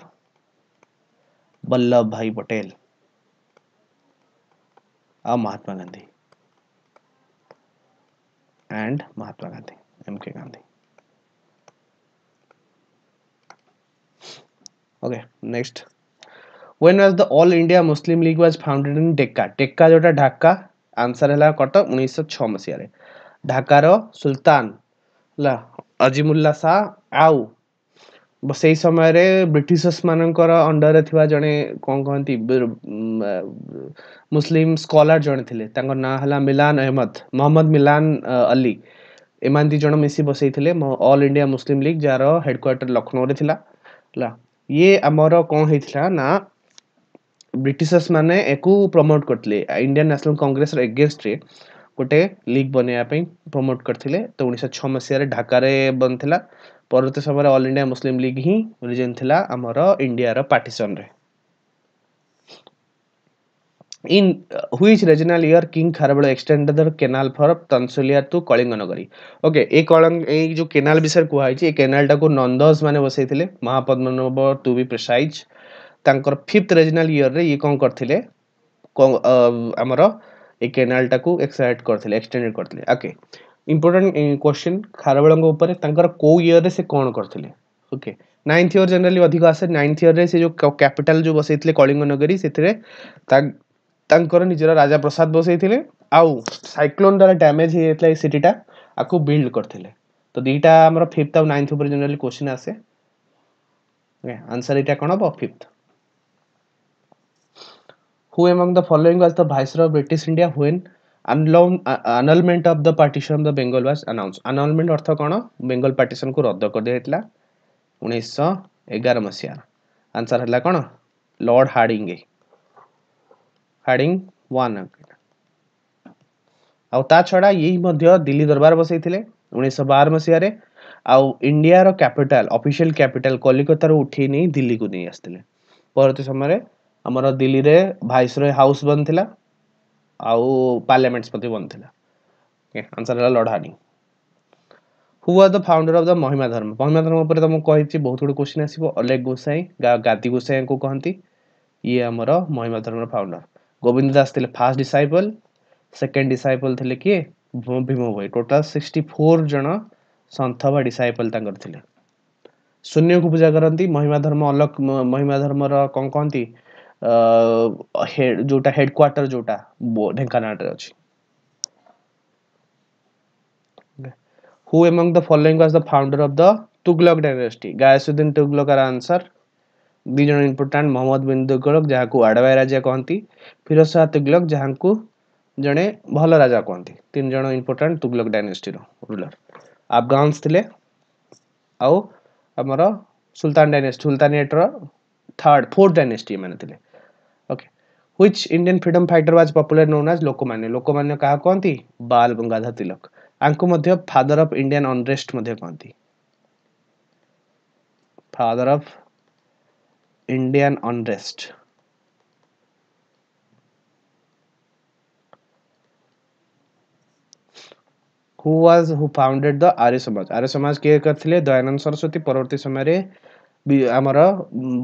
बल्लभ भाई पटेल आ Mahatma Gandhi and Mahatma Gandhi M K Gandhi okay next when was the All India Muslim League was founded in Dacca Dacca जोटा ढाका आंसर है कटक उन्नीस मसीह ढाकार सुल्तान है ଅଜିମୁଲ୍ଲା ଶାହା ଆଉ ସେଇ ସମୟରେ ବ୍ରିଟିଶର୍ସ ମାନଙ୍କର ଅଣ୍ଡରରେ ଥିବା ଜଣେ କ'ଣ କହନ୍ତି ମୁସଲିମ୍ ସ୍କଲାର୍ ଜଣେ ଥିଲେ ତାଙ୍କ ନାଁ ହେଲା ମିଲାନ ଅହମଦ ମହମ୍ମଦ ମିଲାନ ଅଲି ଏମାନେ ଦୁଇ ଜଣ ମିଶି ବସେଇଥିଲେ ଅଲ୍ ଇଣ୍ଡିଆ ମୁସଲିମ୍ ଲିଗ୍ ଯାହାର ହେଡ଼କ୍ୱାର୍ଟର ଲକ୍ଷ୍ନୌରେ ଥିଲା ହେଲା ଇଏ ଆମର କ'ଣ ହେଇଥିଲା ନା ବ୍ରିଟିଶର୍ସ ମାନେ ୟାକୁ ପ୍ରମୋଟ୍ କରିଥିଲେ ଇଣ୍ଡିଆନ୍ ନ୍ୟାସନାଲ୍ କଂଗ୍ରେସର ଏଗେନଷ୍ଟରେ ଗୋଟେ ଲିଗ୍ ବନେଇବା ପାଇଁ ପ୍ରମୋଟ୍ କରିଥିଲେ ତ ଉଣେଇଶହ ଛଅ ମସିହାରେ ଢାକାରେ ବନିଥିଲା ପରବର୍ତ୍ତୀ ସମୟରେ ଅଲ୍ ଇଣ୍ଡିଆ ମୁସଲିମ୍ ଲିଗ୍ ହିଁ ରିଲିଜନ୍ ଥିଲା ଆମର ଇଣ୍ଡିଆର ପାର୍ଟିସନ୍ରେ In uh, which regional year King Kharabedo extended the canal from Tansulia to Kalinganagari. Okay, ए कलंग ए जो canal विषय कुहा है ये canal टा को नंदस माने बसे थिले महापद्मनोबर टू बी प्रिसाइज तांकर फिफ्थ रीजनल ईयर रे ये कोन करथिले कोन हमरो এই କେନାଲଟାକୁ ଏକ୍ସାଇଟ୍ କରିଥିଲେ ଏକ୍ସଟେଣ୍ଡେଡ଼ କରିଥିଲେ ଓକେ ଇମ୍ପୋର୍ଟାଣ୍ଟ କ୍ୱେଶ୍ଚିନ୍ ଖାରବେଳଙ୍କ ଉପରେ ତାଙ୍କର କେଉଁ ଇୟର୍ରେ ସେ କ'ଣ କରିଥିଲେ ଓକେ ନାଇନ୍ଥ ଇୟର୍ ଜେନେରାଲି ଅଧିକ ଆସେ ନାଇନ୍ଥ ଇୟର୍ରେ ସେ ଯେଉଁ କ୍ୟାପିଟାଲ ଯେଉଁ ବସେଇଥିଲେ କଳିଙ୍ଗ ନଗରୀ ସେଥିରେ ତାଙ୍କର ନିଜର ରାଜା ପ୍ରସାଦ ବସେଇଥିଲେ ଆଉ ସାଇକ୍ଲୋନ୍ ଦ୍ୱାରା ଡ୍ୟାମେଜ୍ ହେଇଯାଇଥିଲା ଏଇ ସିଟିଟା ଆକୁ ବିଲ୍ଡ କରିଥିଲେ ତ ଦୁଇଟା ଆମର ଫିଫ୍ଥ ଆଉ ନାଇନ୍ଥ ଉପରେ ଜେନେରାଲି କ୍ୱେଶ୍ଚିନ୍ ଆସେ ଆନ୍ସର୍ ଏଇଟା କ'ଣ ହେବ fifth who among the following was the viceroy of British India when annulment of the partition of the Bengal was announced annulment अर्थ कौन बेंगल पार्टीसन को रद्द कर दिया उन्नीस एगार मसीहार आंसर है कौन लॉर्ड हार्डिंग हार्डिंग वन ଆଉ ତା ଛଡ଼ା ଏଇ ମଧ୍ୟ ଦିଲ୍ଲୀ ଦରବାର ବସେଇଥିଲେ ଉଣେଇଶହ ବାର ମସିହାରେ ଆଉ ଇଣ୍ଡିଆର କ୍ୟାପିଟାଲ ଅଫିସିଆଲ କ୍ୟାପିଟାଲ କଲିକତାରୁ ଉଠେଇ ନେଇ ଦିଲ୍ଲୀକୁ ନେଇ ଆସିଥିଲେ ପରବର୍ତ୍ତୀ ସମୟରେ ଆମର ଦିଲ୍ଲୀରେ ଭାଇସରୟ ହାଉସ୍ ବନିଥିଲା ଆଉ ପାର୍ଲାମେଣ୍ଟ ସ୍ମୃତି ବନିଥିଲା ଓକେ ଆନ୍ସର ହେଲା ଲଢ଼ାଣି ହୁ ଆର୍ ଦ ଫାଉଣ୍ଡର ଅଫ୍ ଦ ମହିମା ଧର୍ମ ମହିମା ଧର୍ମ ଉପରେ ତମକୁ କହିଛି ବହୁତ ଗୁଡ଼ିଏ କୋଶ୍ଚିନ୍ ଆସିବ ଅଲେଖ ଗୋସାଇଁ ଗାଦି ଗୋସାଇଁଙ୍କୁ କହନ୍ତି ଇଏ ଆମର ମହିମା ଧର୍ମର ଫାଉଣ୍ଡର ଗୋବିନ୍ଦ ଦାସ ଥିଲେ ଫାର୍ଷ୍ଟ ଡିସାଇପଲ୍ ସେକେଣ୍ଡ ଡିସାଇପଲ୍ ଥିଲେ କିଏ Bhima Bhoi total sixty four ଜଣ ସନ୍ଥ ବା ଡିସାଇପଲ୍ ତାଙ୍କର ଥିଲେ ଶୂନ୍ୟକୁ ପୂଜା କରନ୍ତି ମହିମା ଧର୍ମ ଅଲକ ମହିମା ଧର୍ମର କ'ଣ କହନ୍ତି जोटा हेडक्वार्टर जोटा ढेଙ୍କାନାଳରେ ଅଛି who among the following was the founder of the tughlaq dynasty gayasuddin tughlaq are answer ଦି ଜଣ ଇମ୍ପୋର୍ଟାଣ୍ଟ ମହମ୍ମଦ ବିନ୍ ତୁଗଲକ ଯାହାକୁ ଆଡ଼ବାଇ ରାଜା କହନ୍ତି ଫିରୋଜ ଶାହ ତୁଗଲକ ଯାହାଙ୍କୁ ଜଣେ ଭଲ ରାଜା କହନ୍ତି ତିନି ଜଣ ଇମ୍ପୋର୍ଟାଣ୍ଟ ତୁଗଲକ ଡାଇନେଷ୍ଟିର ରୁଲର ଆଫଗାନ୍ସ ଥିଲେ ଆଉ ଆମର ସୁଲତାନ ଡାଇନେଷ୍ଟି ସୁଲତାନେଟ୍ର ଥାର୍ଡ଼ ଫୋର୍ଥ ଡାଇନେଷ୍ଟି ଏମାନେ ଥିଲେ which Indian freedom fighter was popular known as Lokmanya Lokmanya कहा कहती बाल गंगाधर तिलक आंकु मध्य फादर ऑफ इंडियन अनरेस्ट मध्य कहती father of Indian unrest who was who founded the Arya Samaj Arya समाज किए करथिले दयानंद सरस्वती परवर्ती समय रे आमर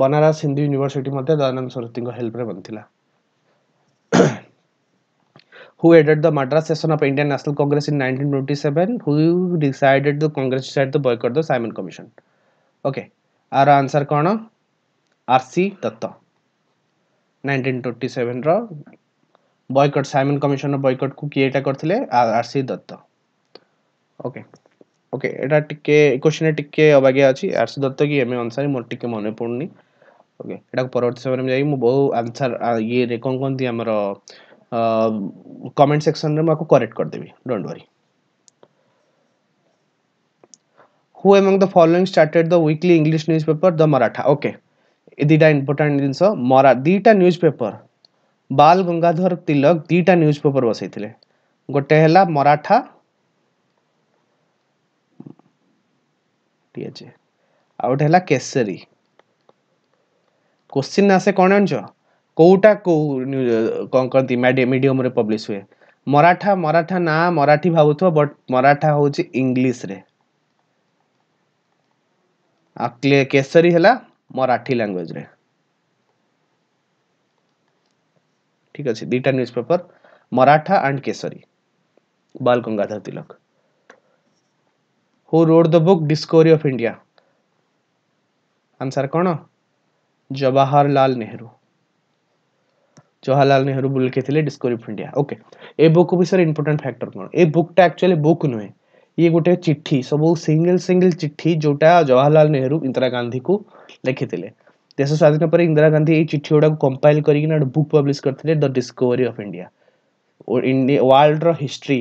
बनारस हिंदू यूनिवर्सिटी मध्य दयानंद सरस्वती हेल्प रे बनथिला who headed the Madras session of Indian National Congress in 1927, who decided the Congress to boycott the Simon Commission. Okay, our answer is R.C. Datta. 1927 boycott रो बॉयकट साइमन कमिशन बॉयकट को किए करते RC okay okay okay एटा question question टिके अबाग्या अच्छी RC Dutt कि M answer more टिके मन पड़नी ओके एटा परवर्ती समय में जाई मु बहु आंसर ये रे कौन कौन थी हमरो कमेंट सेक्शन में आपको करेक्ट कर देवी don't worry who among the following started the weekly English newspaper the Maratha okay दीटा इंपोर्टेंट जिनस मरा दीटा न्यूज़पेपर बाल गंगाधर तिलक दीटा न्यूज़पेपर बसई थे गोटे है मराठा ठीक है आ हला केसरी क्वेश्चन आसे कौन आंचो कौटा कौ कौन कहती मीडियम पब्लीश हुए मराठा मराठा ना मराठी भाव बट मराठा हूँ इंग्लीश केसरी है मराठी लांगुएज ठीक अच्छे दीटा news Maratha and Kesari Bal Gangadhar Tilak who wrote the book discovery of India answer कौन जवाहरलाल नेहरू जवाहरलाल नेहरू बुल के थे डिस्कोरी ऑफ इंडिया ओके ए बुक भी सर इम्पोर्टाट फैक्टर कौन ए बुकटा एक्चुअली बुक नुहे ये गोटे चिट्ठी सब सिंगल सिंगल चिट्ठी जोटा जवाहरलाल नेहरू इंदिरा गांधी को लिखी देश स्वाधीन पर इंदिरा गांधी ये चिट्ठी गुड़ा कंपाइल कर बुक पब्लीश करते the discovery of India world history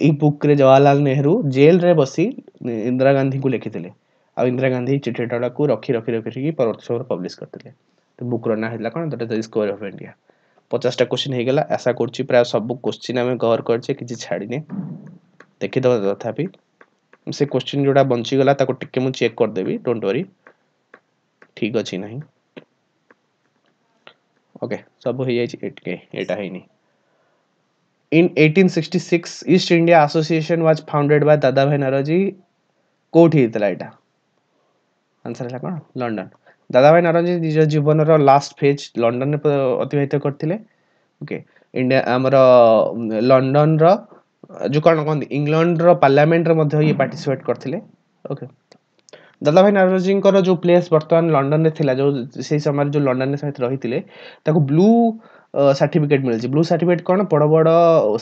ये बुक रे जवाहरलाल नेहरू जेल रे बसी इंदिरा गांधी को लिखी थे इंदिरा गांधी चिट्ठी गुड़ा रखी रखी रखी परवर्त समय पब्लीश करते बुक तो रहा है कौन द डिस्कोवरी अफ इंडिया ପଚାଶଟା କୋଶ୍ଚିନ୍ ହେଇଗଲା ଆଶା କରୁଛି ପ୍ରାୟ ସବୁ କୋଶ୍ଚିନ୍ ଆମେ କଭର୍ କରିଛେ କିଛି ଛାଡ଼ିନେ ଦେଖିଦେବା ତଥାପି ସେ କୋଶ୍ଚିନ୍ ଯେଉଁଟା ବଞ୍ଚିଗଲା ତାକୁ ଟିକେ ମୁଁ ଚେକ୍ କରିଦେବି ଡୋଣ୍ଟ ୱରି ଠିକ୍ ଅଛି ନାହିଁ ଓକେ ସବୁ ହେଇଯାଇଛି ଏଇଟା ହେଇନି In 1866, East India Association was founded by Dadabhai Naraji. কোটি হইতলা এটা আনসার হলা কোন লন্ডন ଦାଦାଭାଇ ନାରଙ୍ଗୀ ନିଜ ଜୀବନର ଲାଷ୍ଟ ଫେଜ୍ ଲଣ୍ଡନରେ ଅତିବାହିତ କରିଥିଲେ ଓକେ ଇଣ୍ଡିଆ ଆମର ଲଣ୍ଡନର ଯେଉଁ କ'ଣ କହନ୍ତି ଇଂଲଣ୍ଡର ପାର୍ଲାମେଣ୍ଟରେ ମଧ୍ୟ ଇଏ ପାର୍ଟିସିପେଟ୍ କରିଥିଲେ ଓକେ ଦାଦାଭାଇ ନାରୋଜୀଙ୍କର ଯେଉଁ ପ୍ଲେସ୍ ବର୍ତ୍ତମାନ ଲଣ୍ଡନରେ ଥିଲା ଯେଉଁ ସେଇ ସମୟରେ ଯେଉଁ ଲଣ୍ଡନରେ ସହିତ ରହିଥିଲେ ତାକୁ ବ୍ଲୁ ସାର୍ଟିଫିକେଟ୍ ମିଳିଛି ବ୍ଲୁ ସାର୍ଟିଫିକେଟ୍ କ'ଣ ବଡ଼ ବଡ଼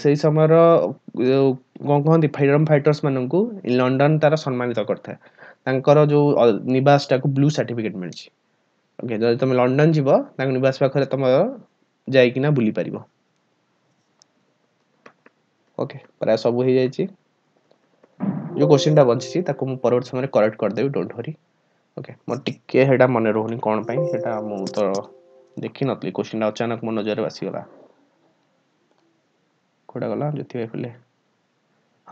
ସେଇ ସମୟର କ'ଣ କହନ୍ତି ଫ୍ରିଡ଼ମ୍ ଫାଇଟର୍ସମାନଙ୍କୁ ଲଣ୍ଡନ ତା'ର ସମ୍ମାନିତ କରିଥାଏ ତାଙ୍କର ଯେଉଁ ନିବାସଟାକୁ ବ୍ଲୁ ସାର୍ଟିଫିକେଟ୍ ମିଳିଛି ଓକେ ଯଦି ତୁମେ ଲଣ୍ଡନ ଯିବ ତାଙ୍କ ନିବାସ ପାଖରେ ତୁମ ଯାଇକିନା ବୁଲିପାରିବ ଓକେ ପ୍ରାୟ ସବୁ ହେଇଯାଇଛି ଯେଉଁ କୋଶ୍ଚିନ୍ଟା ବଞ୍ଚିଛି ତାକୁ ମୁଁ ପରବର୍ତ୍ତୀ ସମୟରେ କରେକ୍ଟ କରିଦେବି ଡୋଣ୍ଟ ହରି ଓକେ ମୋର ଟିକେ ସେଇଟା ମନେ ରହୁନି କ'ଣ ପାଇଁ ସେଇଟା ମୁଁ ତ ଦେଖିନଥିଲି କୋଶ୍ଚିନ୍ଟା ଅଚାନକ ମୋ ନଜରରେ ଆସିଗଲା କେଉଁଟା ଗଲା ଜ୍ୟୋତିବାଇ ଫୁଲେ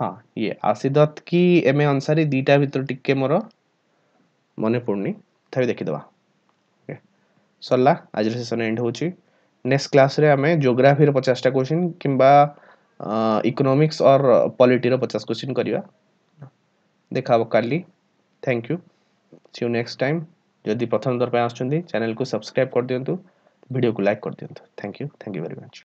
हाँ ये आशीदत्त की एम ए अनुसार दीटा भितर टिके मोर मन पड़नी तथा देखीद सरला आज सेसन एंड हो नेक्स्ट क्लास रे आम जोग्राफी पचासटा क्वेश्चन किंबा इकोनोमिक्स और पॉलिटी पचास क्वेश्चन करवा देखा का thank you see you next time जदि प्रथम थर पर आसल को सब्सक्राइब कर दिंतु वीडियो को लाइक कर दिंतु thank you thank you very much